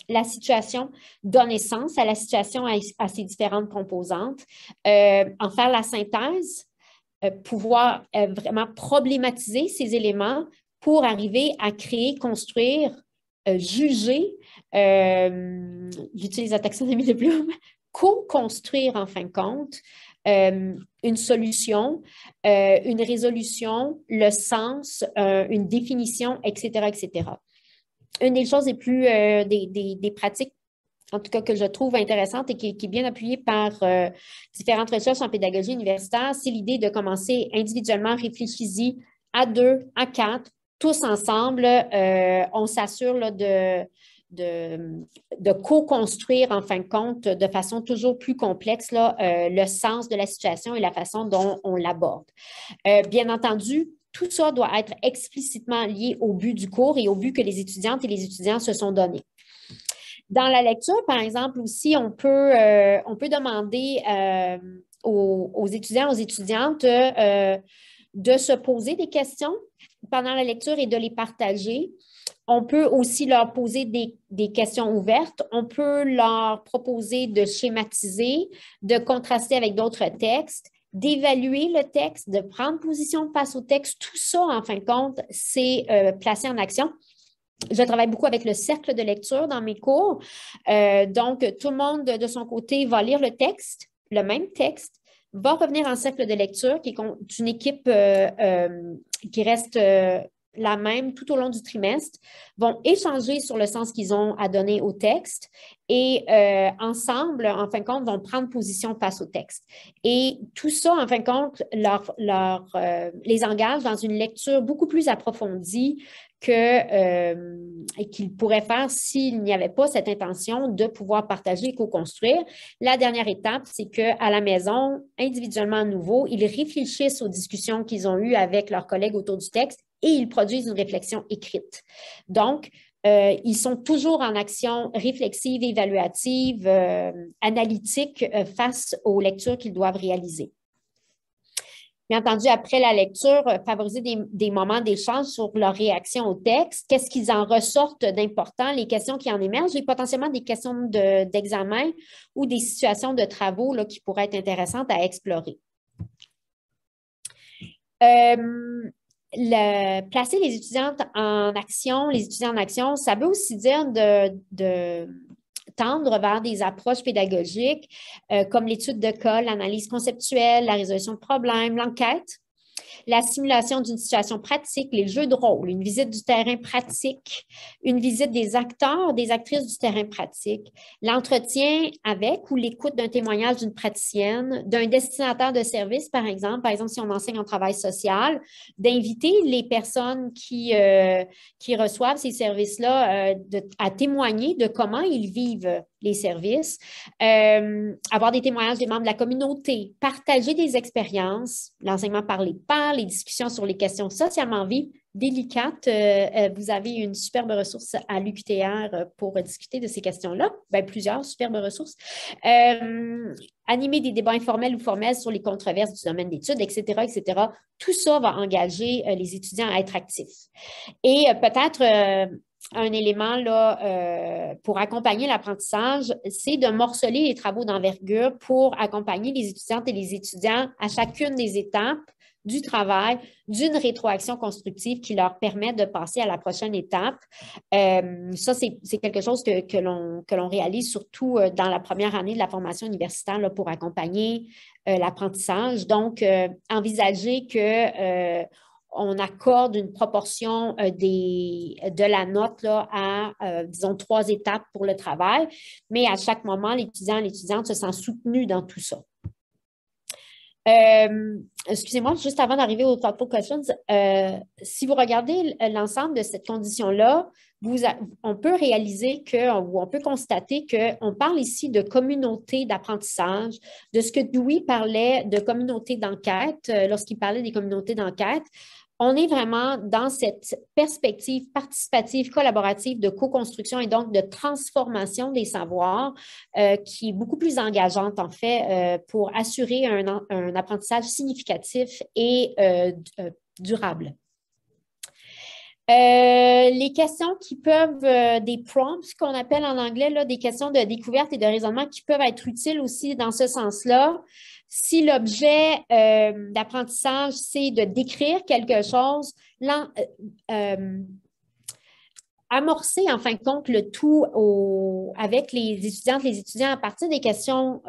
la situation, donner sens à la situation, à, ses différentes composantes, euh, en faire la synthèse, euh, pouvoir euh, vraiment problématiser ces éléments pour arriver à créer, construire, juger, j'utilise la taxonomie de Bloom, co-construire en fin de compte euh, une solution, euh, une résolution, le sens, euh, une définition, etc., etc. Une des choses les plus, des, pratiques, en tout cas que je trouve intéressante et qui, est bien appuyée par différentes ressources en pédagogie universitaire, c'est l'idée de commencer individuellement, réfléchis-y, à deux, à quatre, tous ensemble, on s'assure de, de, co-construire, en fin de compte, de façon toujours plus complexe, là, euh, le sens de la situation et la façon dont on l'aborde. Euh, bien entendu, tout ça doit être explicitement lié au but du cours et au but que les étudiantes et les étudiants se sont donnés. Dans la lecture, par exemple, aussi, on peut, euh, on peut demander aux, aux, étudiants, aux étudiantes de se poser des questions pendant la lecture et de les partager on peut aussi leur poser des, questions ouvertes, on peut leur proposer de schématiser, de contraster avec d'autres textes, d'évaluer le texte, de prendre position face au texte. Tout ça, en fin de compte, c'est euh, placé en action. Je travaille beaucoup avec le cercle de lecture dans mes cours. Euh, donc, tout le monde de son côté va lire le texte, le même texte, va revenir en cercle de lecture, qui est une équipe euh, qui reste la même tout au long du trimestre, vont échanger sur le sens qu'ils ont à donner au texte et euh, ensemble, en fin de compte, vont prendre position face au texte. Et tout ça, en fin de compte, leur, leur, euh, les engage dans une lecture beaucoup plus approfondie euh, qu'ils pourraient faire s'il n'y avait pas cette intention de pouvoir partager et co-construire. La dernière étape, c'est qu'à la maison, individuellement à nouveau, ils réfléchissent aux discussions qu'ils ont eues avec leurs collègues autour du texte et ils produisent une réflexion écrite. Donc, euh, ils sont toujours en action réflexive, évaluative, euh, analytique euh, face aux lectures qu'ils doivent réaliser. Bien entendu, après la lecture, favoriser des, moments d'échange sur leur réaction au texte, qu'est-ce qu'ils en ressortent d'important, les questions qui en émergent et potentiellement des questions d'examen ou des situations de travaux qui pourraient être intéressantes à explorer le, placer les étudiantes en action, les étudiants en action, ça veut aussi dire de, tendre vers des approches pédagogiques euh, comme l'étude de cas, l'analyse conceptuelle, la résolution de problèmes, l'enquête, la simulation d'une situation pratique, les jeux de rôle, une visite du terrain pratique, une visite des acteurs, des actrices du terrain pratique, l'entretien avec ou l'écoute d'un témoignage d'une praticienne, d'un destinataire de service, par exemple, par exemple si on enseigne en travail social, d'inviter les personnes qui, euh, reçoivent ces services-là euh, à témoigner de comment ils vivent les services, euh, avoir des témoignages des membres de la communauté, partager des expériences, l'enseignement par les pairs, les discussions sur les questions socialement vives, délicates. Euh, euh, vous avez une superbe ressource à l'UQTR pour discuter de ces questions-là, ben, plusieurs superbes ressources. animer des débats informels ou formels sur les controverses du domaine d'études, etc., etc. Tout ça va engager les étudiants à être actifs. Et peut-être un élément là, euh, pour accompagner l'apprentissage, c'est de morceler les travaux d'envergure pour accompagner les étudiantes et les étudiants à chacune des étapes du travail, d'une rétroaction constructive qui leur permet de passer à la prochaine étape. Euh, ça, c'est quelque chose que, que l'on réalise surtout euh, dans la première année de la formation universitaire pour accompagner l'apprentissage. Donc, envisager que on accorde une proportion euh, de la note à, euh, disons, trois étapes pour le travail, mais à chaque moment, l'étudiant, l'étudiante se sent soutenu dans tout ça. Euh, excusez-moi, juste avant d'arriver aux trois questions, si vous regardez l'ensemble de cette condition-là, on peut réaliser que, ou on peut constater qu'on parle ici de communauté d'apprentissage, de ce que Dewey parlait de communauté d'enquête lorsqu'il parlait des communautés d'enquête on est vraiment dans cette perspective participative, collaborative de co-construction et donc de transformation des savoirs euh, qui est beaucoup plus engageante, en fait, euh, pour assurer un, apprentissage significatif et euh, durable. les questions qui peuvent, des prompts qu'on appelle en anglais, là, des questions de découverte et de raisonnement qui peuvent être utiles aussi dans ce sens-là. Si l'objet euh, d'apprentissage, c'est de décrire quelque chose, euh, euh, amorcer en fin de compte le tout avec les étudiantes, les étudiants à partir des questions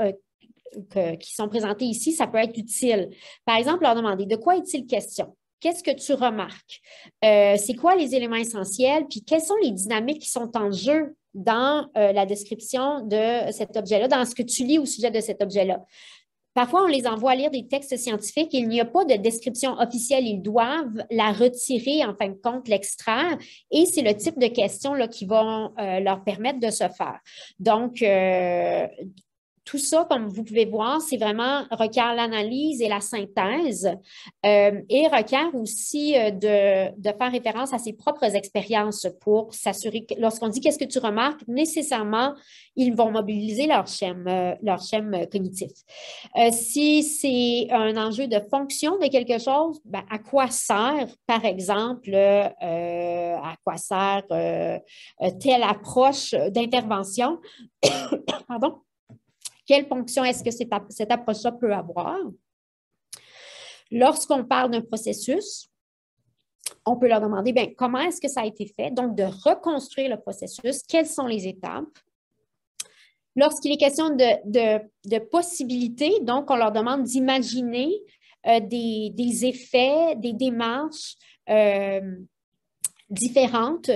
qui sont présentées ici, ça peut être utile. Par exemple, leur demander de quoi est-il question? Qu'est-ce que tu remarques? c'est quoi les éléments essentiels? Puis quelles sont les dynamiques qui sont en jeu dans la description de cet objet-là, dans ce que tu lis au sujet de cet objet-là? Parfois, on les envoie lire des textes scientifiques. Il n'y a pas de description officielle. Ils doivent la retirer, en fin de compte, l'extraire. Et c'est le type de questions là, qui vont euh, leur permettre de se faire. Donc, euh, tout ça, comme vous pouvez voir, c'est vraiment requiert l'analyse et la synthèse euh, et requiert aussi euh, de, faire référence à ses propres expériences pour s'assurer que lorsqu'on dit qu'est-ce que tu remarques, nécessairement, ils vont mobiliser leur schème, euh, leur cognitif. si c'est un enjeu de fonction de quelque chose, ben, à quoi sert, par exemple, à quoi sert telle approche d'intervention? Pardon? Quelle fonction est-ce que cette approche-là peut avoir? Lorsqu'on parle d'un processus, on peut leur demander ben, comment est-ce que ça a été fait, donc de reconstruire le processus, quelles sont les étapes. Lorsqu'il est question de, possibilités, donc on leur demande d'imaginer euh, des, effets, des démarches, euh, différentes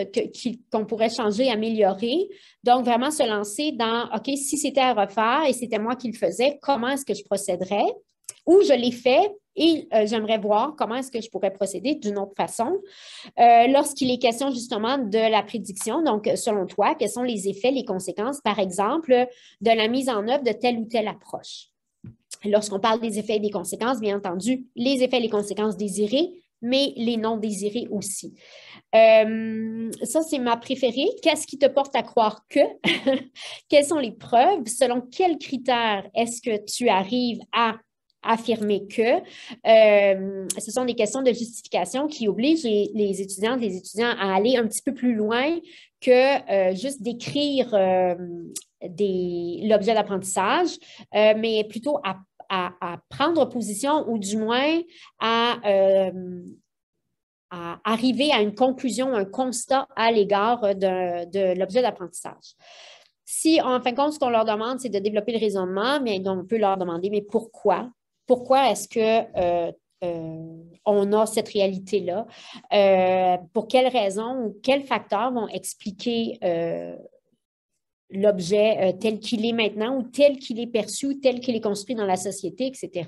qu'on pourrait changer, améliorer. Donc, vraiment se lancer dans, OK, si c'était à refaire et c'était moi qui le faisais, comment est-ce que je procéderais? Ou je l'ai fait et euh, j'aimerais voir comment est-ce que je pourrais procéder d'une autre façon. Euh, lorsqu'il est question justement de la prédiction, donc selon toi, quels sont les effets, les conséquences, par exemple, de la mise en œuvre de telle ou telle approche? Lorsqu'on parle des effets et des conséquences, bien entendu, les effets et les conséquences désirées, mais les non désirés aussi. Euh, ça, c'est ma préférée. Qu'est-ce qui te porte à croire que? Quelles sont les preuves? Selon quels critères est-ce que tu arrives à affirmer que euh, ce sont des questions de justification qui obligent les, les, étudiantes les étudiants à aller un petit peu plus loin que euh, juste décrire l'objet d'apprentissage, mais plutôt à à, prendre position ou du moins euh, à, arriver à une conclusion, un constat à l'égard de, l'objet d'apprentissage. Si, en fin de compte, ce qu'on leur demande, c'est de développer le raisonnement, mais on peut leur demander, mais pourquoi? Pourquoi est-ce que euh, euh, on a cette réalité-là? pour quelles raisons ou quels facteurs vont expliquer l'objet euh, tel qu'il est maintenant ou tel qu'il est perçu tel qu'il est construit dans la société, etc.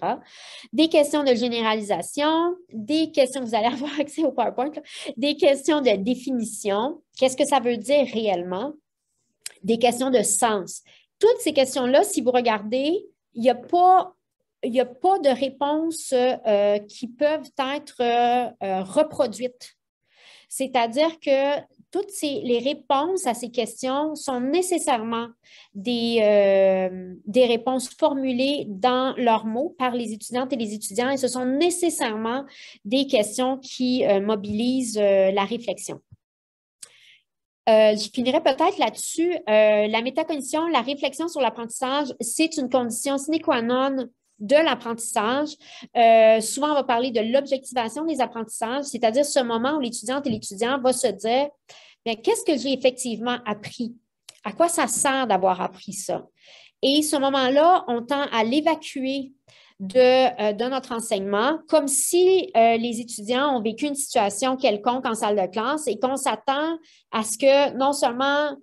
Des questions de généralisation, des questions, vous allez avoir accès au PowerPoint, des questions de définition, qu'est-ce que ça veut dire réellement, des questions de sens. Toutes ces questions-là, si vous regardez, il n'y a pas il a pas de réponses euh, qui peuvent être euh, reproduites. C'est-à-dire que toutes les réponses à ces questions sont nécessairement euh, des, réponses formulées dans leurs mots par les étudiantes et les étudiants et ce sont nécessairement des questions qui euh, mobilisent euh, la réflexion. je finirai peut-être là-dessus. la métacognition, la réflexion sur l'apprentissage, c'est une condition sine qua non de l'apprentissage. Euh, souvent, on va parler de l'objectivation des apprentissages, c'est-à-dire ce moment où l'étudiante et l'étudiant va se dire, mais qu'est-ce que j'ai effectivement appris? À quoi ça sert d'avoir appris ça? Et ce moment-là, on tend à l'évacuer de, euh, notre enseignement, comme si euh, les étudiants ont vécu une situation quelconque en salle de classe et qu'on s'attend à ce que non seulement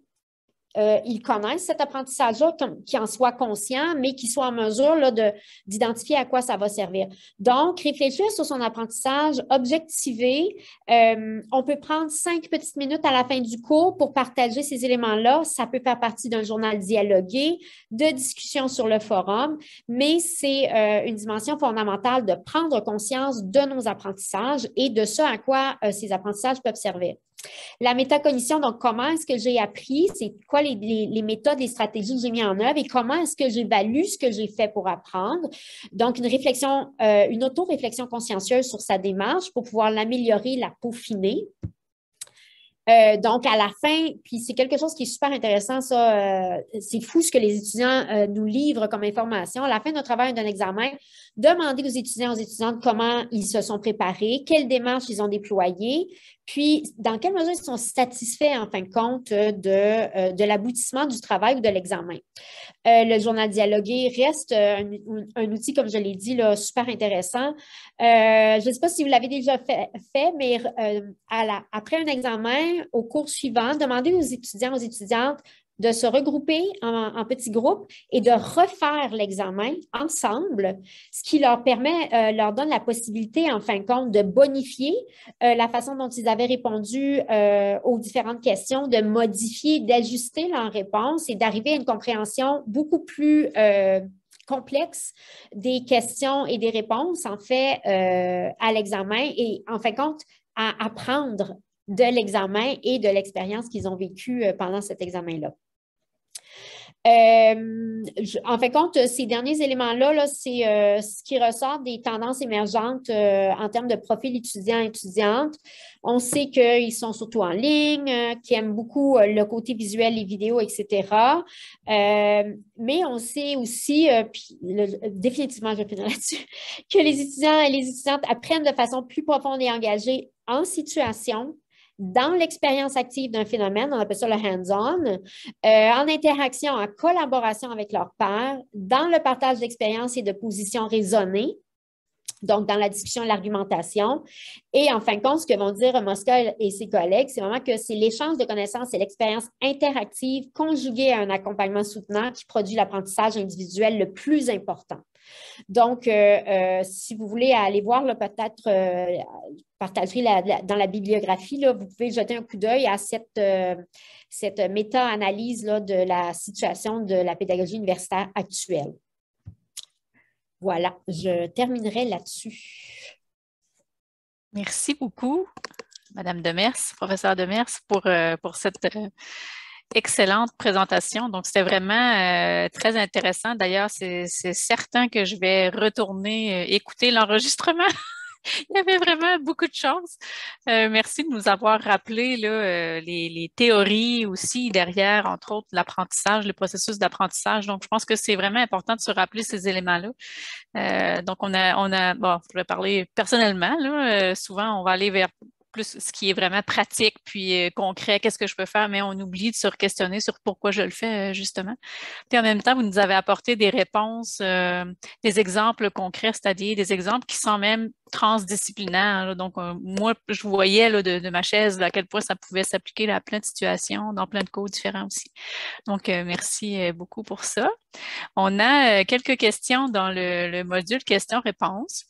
euh, ils connaissent cet apprentissage-là, qu'ils en soient conscients, mais qu'ils soient en mesure de, d'identifier à quoi ça va servir. Donc, réfléchir sur son apprentissage, objectiver. Euh, on peut prendre cinq petites minutes à la fin du cours pour partager ces éléments-là. Ça peut faire partie d'un journal dialogué, de discussion sur le forum, mais c'est euh, une dimension fondamentale de prendre conscience de nos apprentissages et de ce à quoi ces apprentissages peuvent servir. La métacognition, donc comment est-ce que j'ai appris, c'est quoi les, méthodes, les stratégies que j'ai mis en œuvre et comment est-ce que j'évalue ce que j'ai fait pour apprendre. Donc, une réflexion, euh, une auto-réflexion consciencieuse sur sa démarche pour pouvoir l'améliorer, la peaufiner. Euh, donc, à la fin, puis c'est quelque chose qui est super intéressant, ça, euh, c'est fou ce que les étudiants nous livrent comme information. À la fin de notre travail d'un examen, demandez aux étudiants, aux étudiantes comment ils se sont préparés, quelles démarches ils ont déployées, puis, dans quelle mesure ils sont satisfaits, en fin de compte, de, euh, l'aboutissement du travail ou de l'examen. Euh, le journal dialogué reste euh, un, outil, comme je l'ai dit, là, super intéressant. je ne sais pas si vous l'avez déjà fait, mais après un examen, au cours suivant, demandez aux étudiants, aux étudiantes de se regrouper en, petits groupes et de refaire l'examen ensemble, ce qui leur permet, euh, leur donne la possibilité, en fin de compte, de bonifier euh, la façon dont ils avaient répondu euh, aux différentes questions, de modifier, d'ajuster leurs réponses et d'arriver à une compréhension beaucoup plus complexe des questions et des réponses, en fait, à l'examen et, en fin de compte, à apprendre de l'examen et de l'expérience qu'ils ont vécue pendant cet examen-là. Euh, en fait, compte, ces derniers éléments-là, c'est euh, ce qui ressort des tendances émergentes euh, en termes de profil étudiant étudiante. On sait qu'ils sont surtout en ligne, euh, qu'ils aiment beaucoup le côté visuel, les vidéos, etc. mais on sait aussi, définitivement, je finir là-dessus, que les étudiants et les étudiantes apprennent de façon plus profonde et engagée en situation dans l'expérience active d'un phénomène, on appelle ça le hands-on, euh, en interaction, en collaboration avec leur père, dans le partage d'expériences et de positions raisonnées, donc dans la discussion et l'argumentation. Et en fin de compte, ce que vont dire Mosca et ses collègues, c'est vraiment que c'est l'échange de connaissances et l'expérience interactive conjuguée à un accompagnement soutenant qui produit l'apprentissage individuel le plus important. Donc, euh, euh, si vous voulez aller voir, peut-être euh, partager dans la bibliographie, là, vous pouvez jeter un coup d'œil à cette, cette méta-analyse de la situation de la pédagogie universitaire actuelle. Voilà, je terminerai là-dessus. Merci beaucoup, Madame Demers, professeur Demers, pour, pour cette Excellente présentation. Donc, c'était vraiment euh, très intéressant. D'ailleurs, c'est certain que je vais retourner euh, écouter l'enregistrement. Il y avait vraiment beaucoup de chance. Euh, merci de nous avoir rappelé les, théories aussi derrière, entre autres, l'apprentissage, le processus d'apprentissage. Donc, je pense que c'est vraiment important de se rappeler ces éléments-là. donc, on a, on a, bon, je vais parler personnellement. Là, souvent, on va aller vers plus ce qui est vraiment pratique puis euh, concret, qu'est-ce que je peux faire, mais on oublie de se questionner sur pourquoi je le fais euh, justement. Puis en même temps, vous nous avez apporté des réponses, euh, des exemples concrets, c'est-à-dire des exemples qui sont même transdisciplinaires. Donc moi, je voyais là, de, ma chaise à quel point ça pouvait s'appliquer à plein de situations, dans plein de cours différents aussi. Donc merci beaucoup pour ça. On a quelques questions dans le module questions-réponses.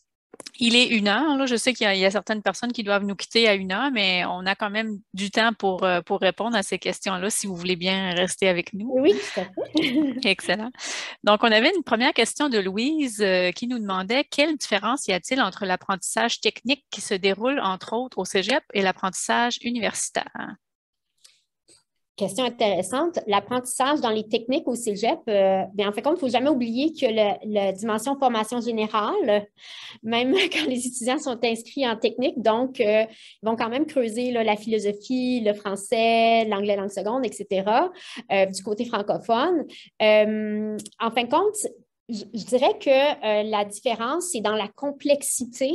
Il est une heure. Je sais qu'il y, a certaines personnes qui doivent nous quitter à une heure, mais on a quand même du temps pour, euh, répondre à ces questions-là si vous voulez bien rester avec nous. Oui, Excellent. Donc, on avait une première question de Louise euh, qui nous demandait quelle différence y a-t-il entre l'apprentissage technique qui se déroule, entre autres, au cégep et l'apprentissage universitaire? Question intéressante. L'apprentissage dans les techniques au cégep, euh, bien, en fait, compte, il ne faut jamais oublier que la dimension formation générale, même quand les étudiants sont inscrits en technique, donc, euh, ils vont quand même creuser la philosophie, le français, l'anglais langue seconde, etc., euh, du côté francophone. en fin de compte, je dirais que la différence, c'est dans la complexité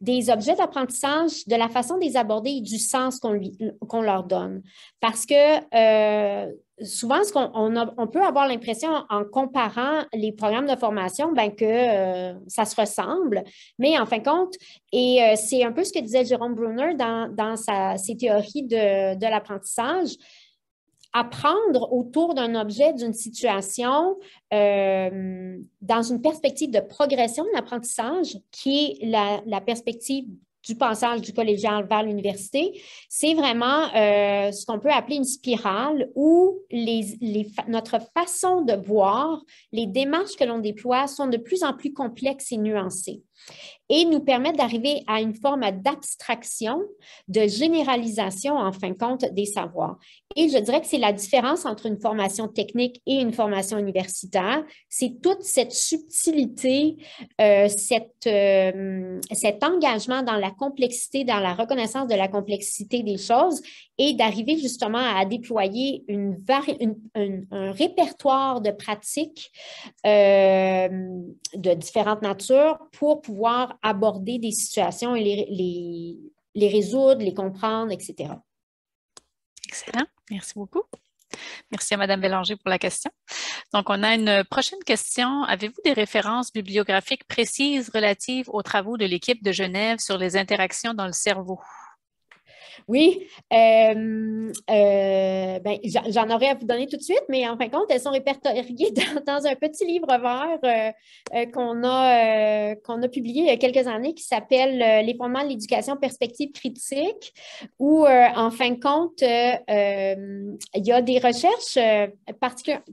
des objets d'apprentissage, de la façon de les aborder et du sens qu'on leur donne. Parce que euh, souvent, on, peut avoir l'impression en comparant les programmes de formation ben, que euh, ça se ressemble, mais en fin de compte, et euh, c'est un peu ce que disait Jérôme Brunner dans, sa, ses théories de l'apprentissage, apprendre autour d'un objet, d'une situation, euh, dans une perspective de progression de l'apprentissage, qui est la, perspective du passage du collégial vers l'université, c'est vraiment euh, ce qu'on peut appeler une spirale où les, notre façon de voir, les démarches que l'on déploie sont de plus en plus complexes et nuancées et nous permettre d'arriver à une forme d'abstraction, de généralisation, en fin de compte, des savoirs. Et je dirais que c'est la différence entre une formation technique et une formation universitaire. C'est toute cette subtilité, euh, euh, cet engagement dans la complexité, dans la reconnaissance de la complexité des choses et d'arriver justement à déployer une un répertoire de pratiques euh, de différentes natures pour pouvoir aborder des situations et les, résoudre, les comprendre, etc. Excellent. Merci beaucoup. Merci à Mme Bélanger pour la question. Donc, on a une prochaine question. Avez-vous des références bibliographiques précises relatives aux travaux de l'équipe de Genève sur les interactions dans le cerveau? Oui, euh, euh, ben, j'en aurais à vous donner tout de suite, mais en fin de compte, elles sont répertoriées dans, un petit livre vert euh, qu'on a, qu'on a publié il y a quelques années qui s'appelle Les fondements de l'éducation perspective critique, où en fin de compte, il y a des recherches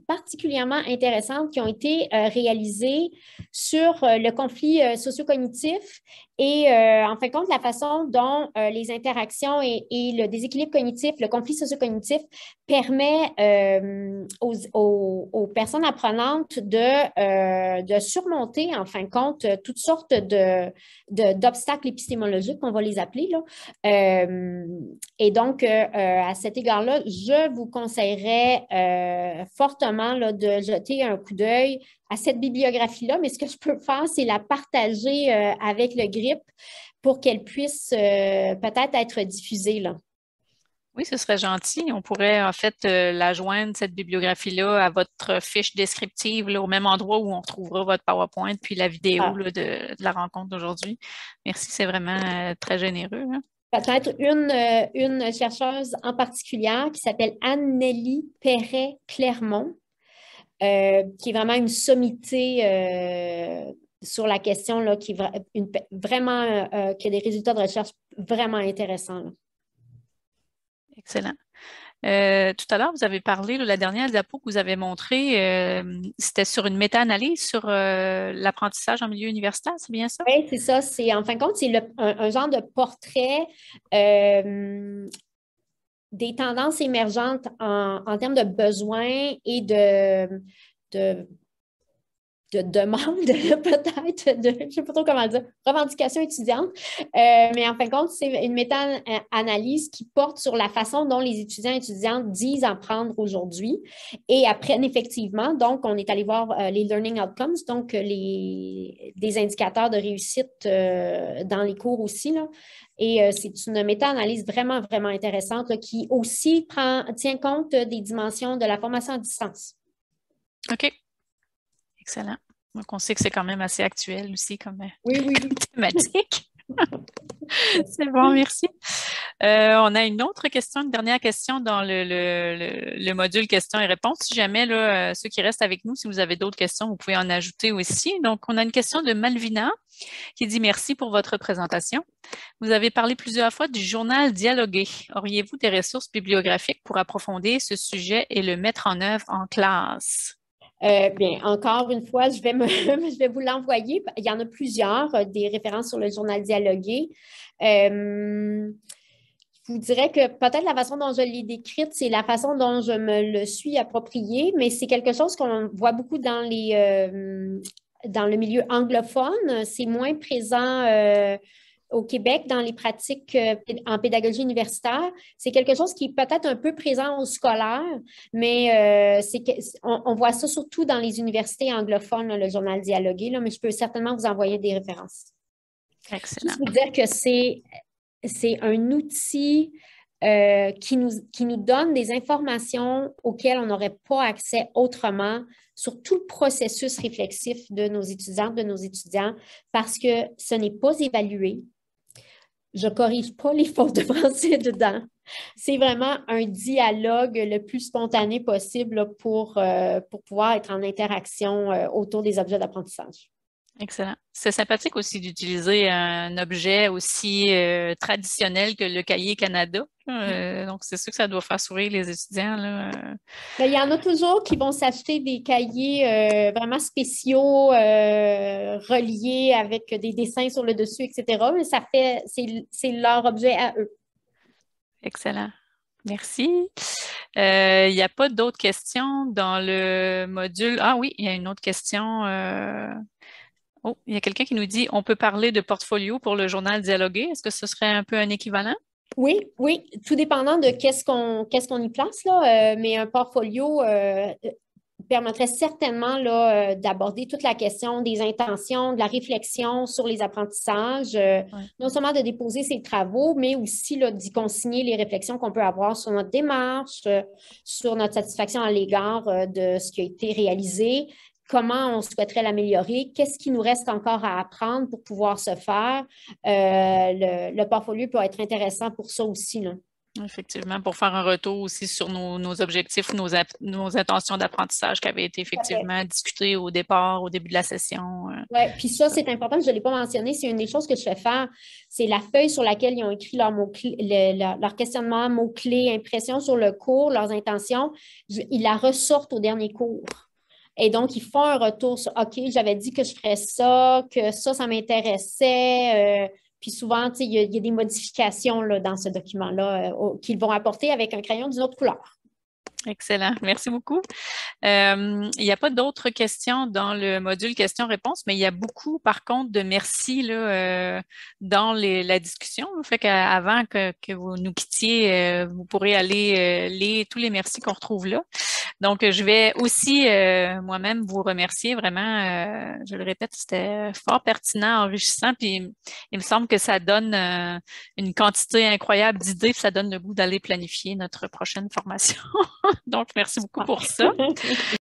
particulièrement intéressantes qui ont été réalisées sur le conflit socio-cognitif et euh, en fin de compte, la façon dont euh, les interactions et, le déséquilibre cognitif, le conflit socio-cognitif permet euh, aux, personnes apprenantes de, surmonter, en fin de compte, toutes sortes d'obstacles épistémologiques, on va les appeler. et donc, à cet égard-là, je vous conseillerais fortement de jeter un coup d'œil à cette bibliographie-là, mais ce que je peux faire, c'est la partager euh, avec le GRIP pour qu'elle puisse euh, peut-être être diffusée. Là. Oui, ce serait gentil. On pourrait en fait euh, la joindre, cette bibliographie-là, à votre fiche descriptive, au même endroit où on retrouvera votre PowerPoint, puis la vidéo ah. de, la rencontre d'aujourd'hui. Merci, c'est vraiment très généreux. Hein. Peut-être une, chercheuse en particulier qui s'appelle Anne-Nelly Perret-Clermont, euh, qui est vraiment une sommité euh, sur la question, là, qui vraiment, euh, a des résultats de recherche vraiment intéressants. Excellent. tout à l'heure, vous avez parlé, la dernière diapo que vous avez montrée, c'était sur une méta-analyse sur l'apprentissage en milieu universitaire, c'est bien ça? Oui, c'est ça. C'est, en fin de compte, c'est un, genre de portrait des tendances émergentes en, en termes de besoins et de, de de demande, peut-être, de, je ne sais pas trop comment dire, revendication étudiante. Euh, mais en fin de compte, c'est une méta-analyse qui porte sur la façon dont les étudiants et étudiantes disent en prendre aujourd'hui et apprennent effectivement. Donc, on est allé voir euh, les learning outcomes, donc euh, les, des indicateurs de réussite dans les cours aussi. Là. Et c'est une méta-analyse vraiment, vraiment intéressante qui aussi prend, tient compte des dimensions de la formation à distance. OK. Excellent. Donc, on sait que c'est quand même assez actuel aussi comme, euh, thématique. c'est bon, merci. Euh, on a une autre question, une dernière question dans le, module questions et réponses. Si jamais là, euh, ceux qui restent avec nous, si vous avez d'autres questions, vous pouvez en ajouter aussi. Donc, on a une question de Malvina qui dit merci pour votre présentation. Vous avez parlé plusieurs fois du journal dialogué. Auriez-vous des ressources bibliographiques pour approfondir ce sujet et le mettre en œuvre en classe? Euh, bien, encore une fois, je vais, vous l'envoyer. Il y en a plusieurs, euh, des références sur le journal dialogué. Euh, je vous dirais que peut-être la façon dont je l'ai décrite, c'est la façon dont je me le suis approprié, mais c'est quelque chose qu'on voit beaucoup dans les dans le milieu anglophone. C'est moins présent au Québec dans les pratiques euh, en pédagogie universitaire. C'est quelque chose qui est peut-être un peu présent aux scolaires, mais euh, c'est on, voit ça surtout dans les universités anglophones, le journal dialogué, mais je peux certainement vous envoyer des références. Je veux dire que c'est, c'est un outil euh, qui, nous, qui nous donne des informations auxquelles on n'aurait pas accès autrement sur tout le processus réflexif de nos étudiantes, de nos étudiants, parce que ce n'est pas évalué, je corrige pas les fautes de français dedans. C'est vraiment un dialogue le plus spontané possible pour, euh, pour pouvoir être en interaction euh, autour des objets d'apprentissage. Excellent. C'est sympathique aussi d'utiliser un objet aussi euh, traditionnel que le cahier Canada. Mm. Euh, donc, c'est sûr que ça doit faire sourire les étudiants. Là. Euh. Ben, il y en a toujours qui vont s'acheter des cahiers vraiment spéciaux, reliés avec des dessins sur le dessus, etc. Mais ça fait, c'est leur objet à eux. Excellent. Merci. Il n'y a pas d'autres questions dans le module. Ah oui, il y a une autre question. Oh, il y a quelqu'un qui nous dit on peut parler de portfolio pour le journal dialogué. Est-ce que ce serait un peu un équivalent? Oui, oui, tout dépendant de qu'est-ce qu'on y place, là, euh, mais un portfolio euh, euh, permettrait certainement d'aborder toute la question des intentions, de la réflexion sur les apprentissages, non seulement de déposer ses travaux, mais aussi d'y consigner les réflexions qu'on peut avoir sur notre démarche, sur notre satisfaction à l'égard de ce qui a été réalisé, comment on souhaiterait l'améliorer, qu'est-ce qui nous reste encore à apprendre pour pouvoir se faire. Euh, le, portfolio peut être intéressant pour ça aussi. Effectivement, pour faire un retour aussi sur nos, objectifs, nos, intentions d'apprentissage qui avaient été effectivement discutées au départ, au début de la session. Euh. Oui, puis ça, c'est important, je ne l'ai pas mentionné, c'est une des choses que je fais faire, c'est la feuille sur laquelle ils ont écrit leur, questionnement, mots-clés, impressions sur le cours, leurs intentions, Il ils la ressortent au dernier cours. Et donc, ils font un retour sur OK, j'avais dit que je ferais ça, que ça, ça m'intéressait. Euh, puis souvent, il y, a des modifications là, dans ce document-là euh, qu'ils vont apporter avec un crayon d'une autre couleur. Excellent. Merci beaucoup. Euh, il n'y a pas d'autres questions dans le module questions-réponses, mais il y a beaucoup, par contre, de merci là, euh, dans la discussion. Fait qu'avant que, vous nous quittiez, euh, vous pourrez aller lire tous les merci qu'on retrouve là. Donc, je vais aussi moi-même vous remercier. Vraiment, je le répète, c'était fort pertinent, enrichissant. Puis, il me semble que ça donne une quantité incroyable d'idées, ça donne le goût d'aller planifier notre prochaine formation. Donc, merci beaucoup pour ça.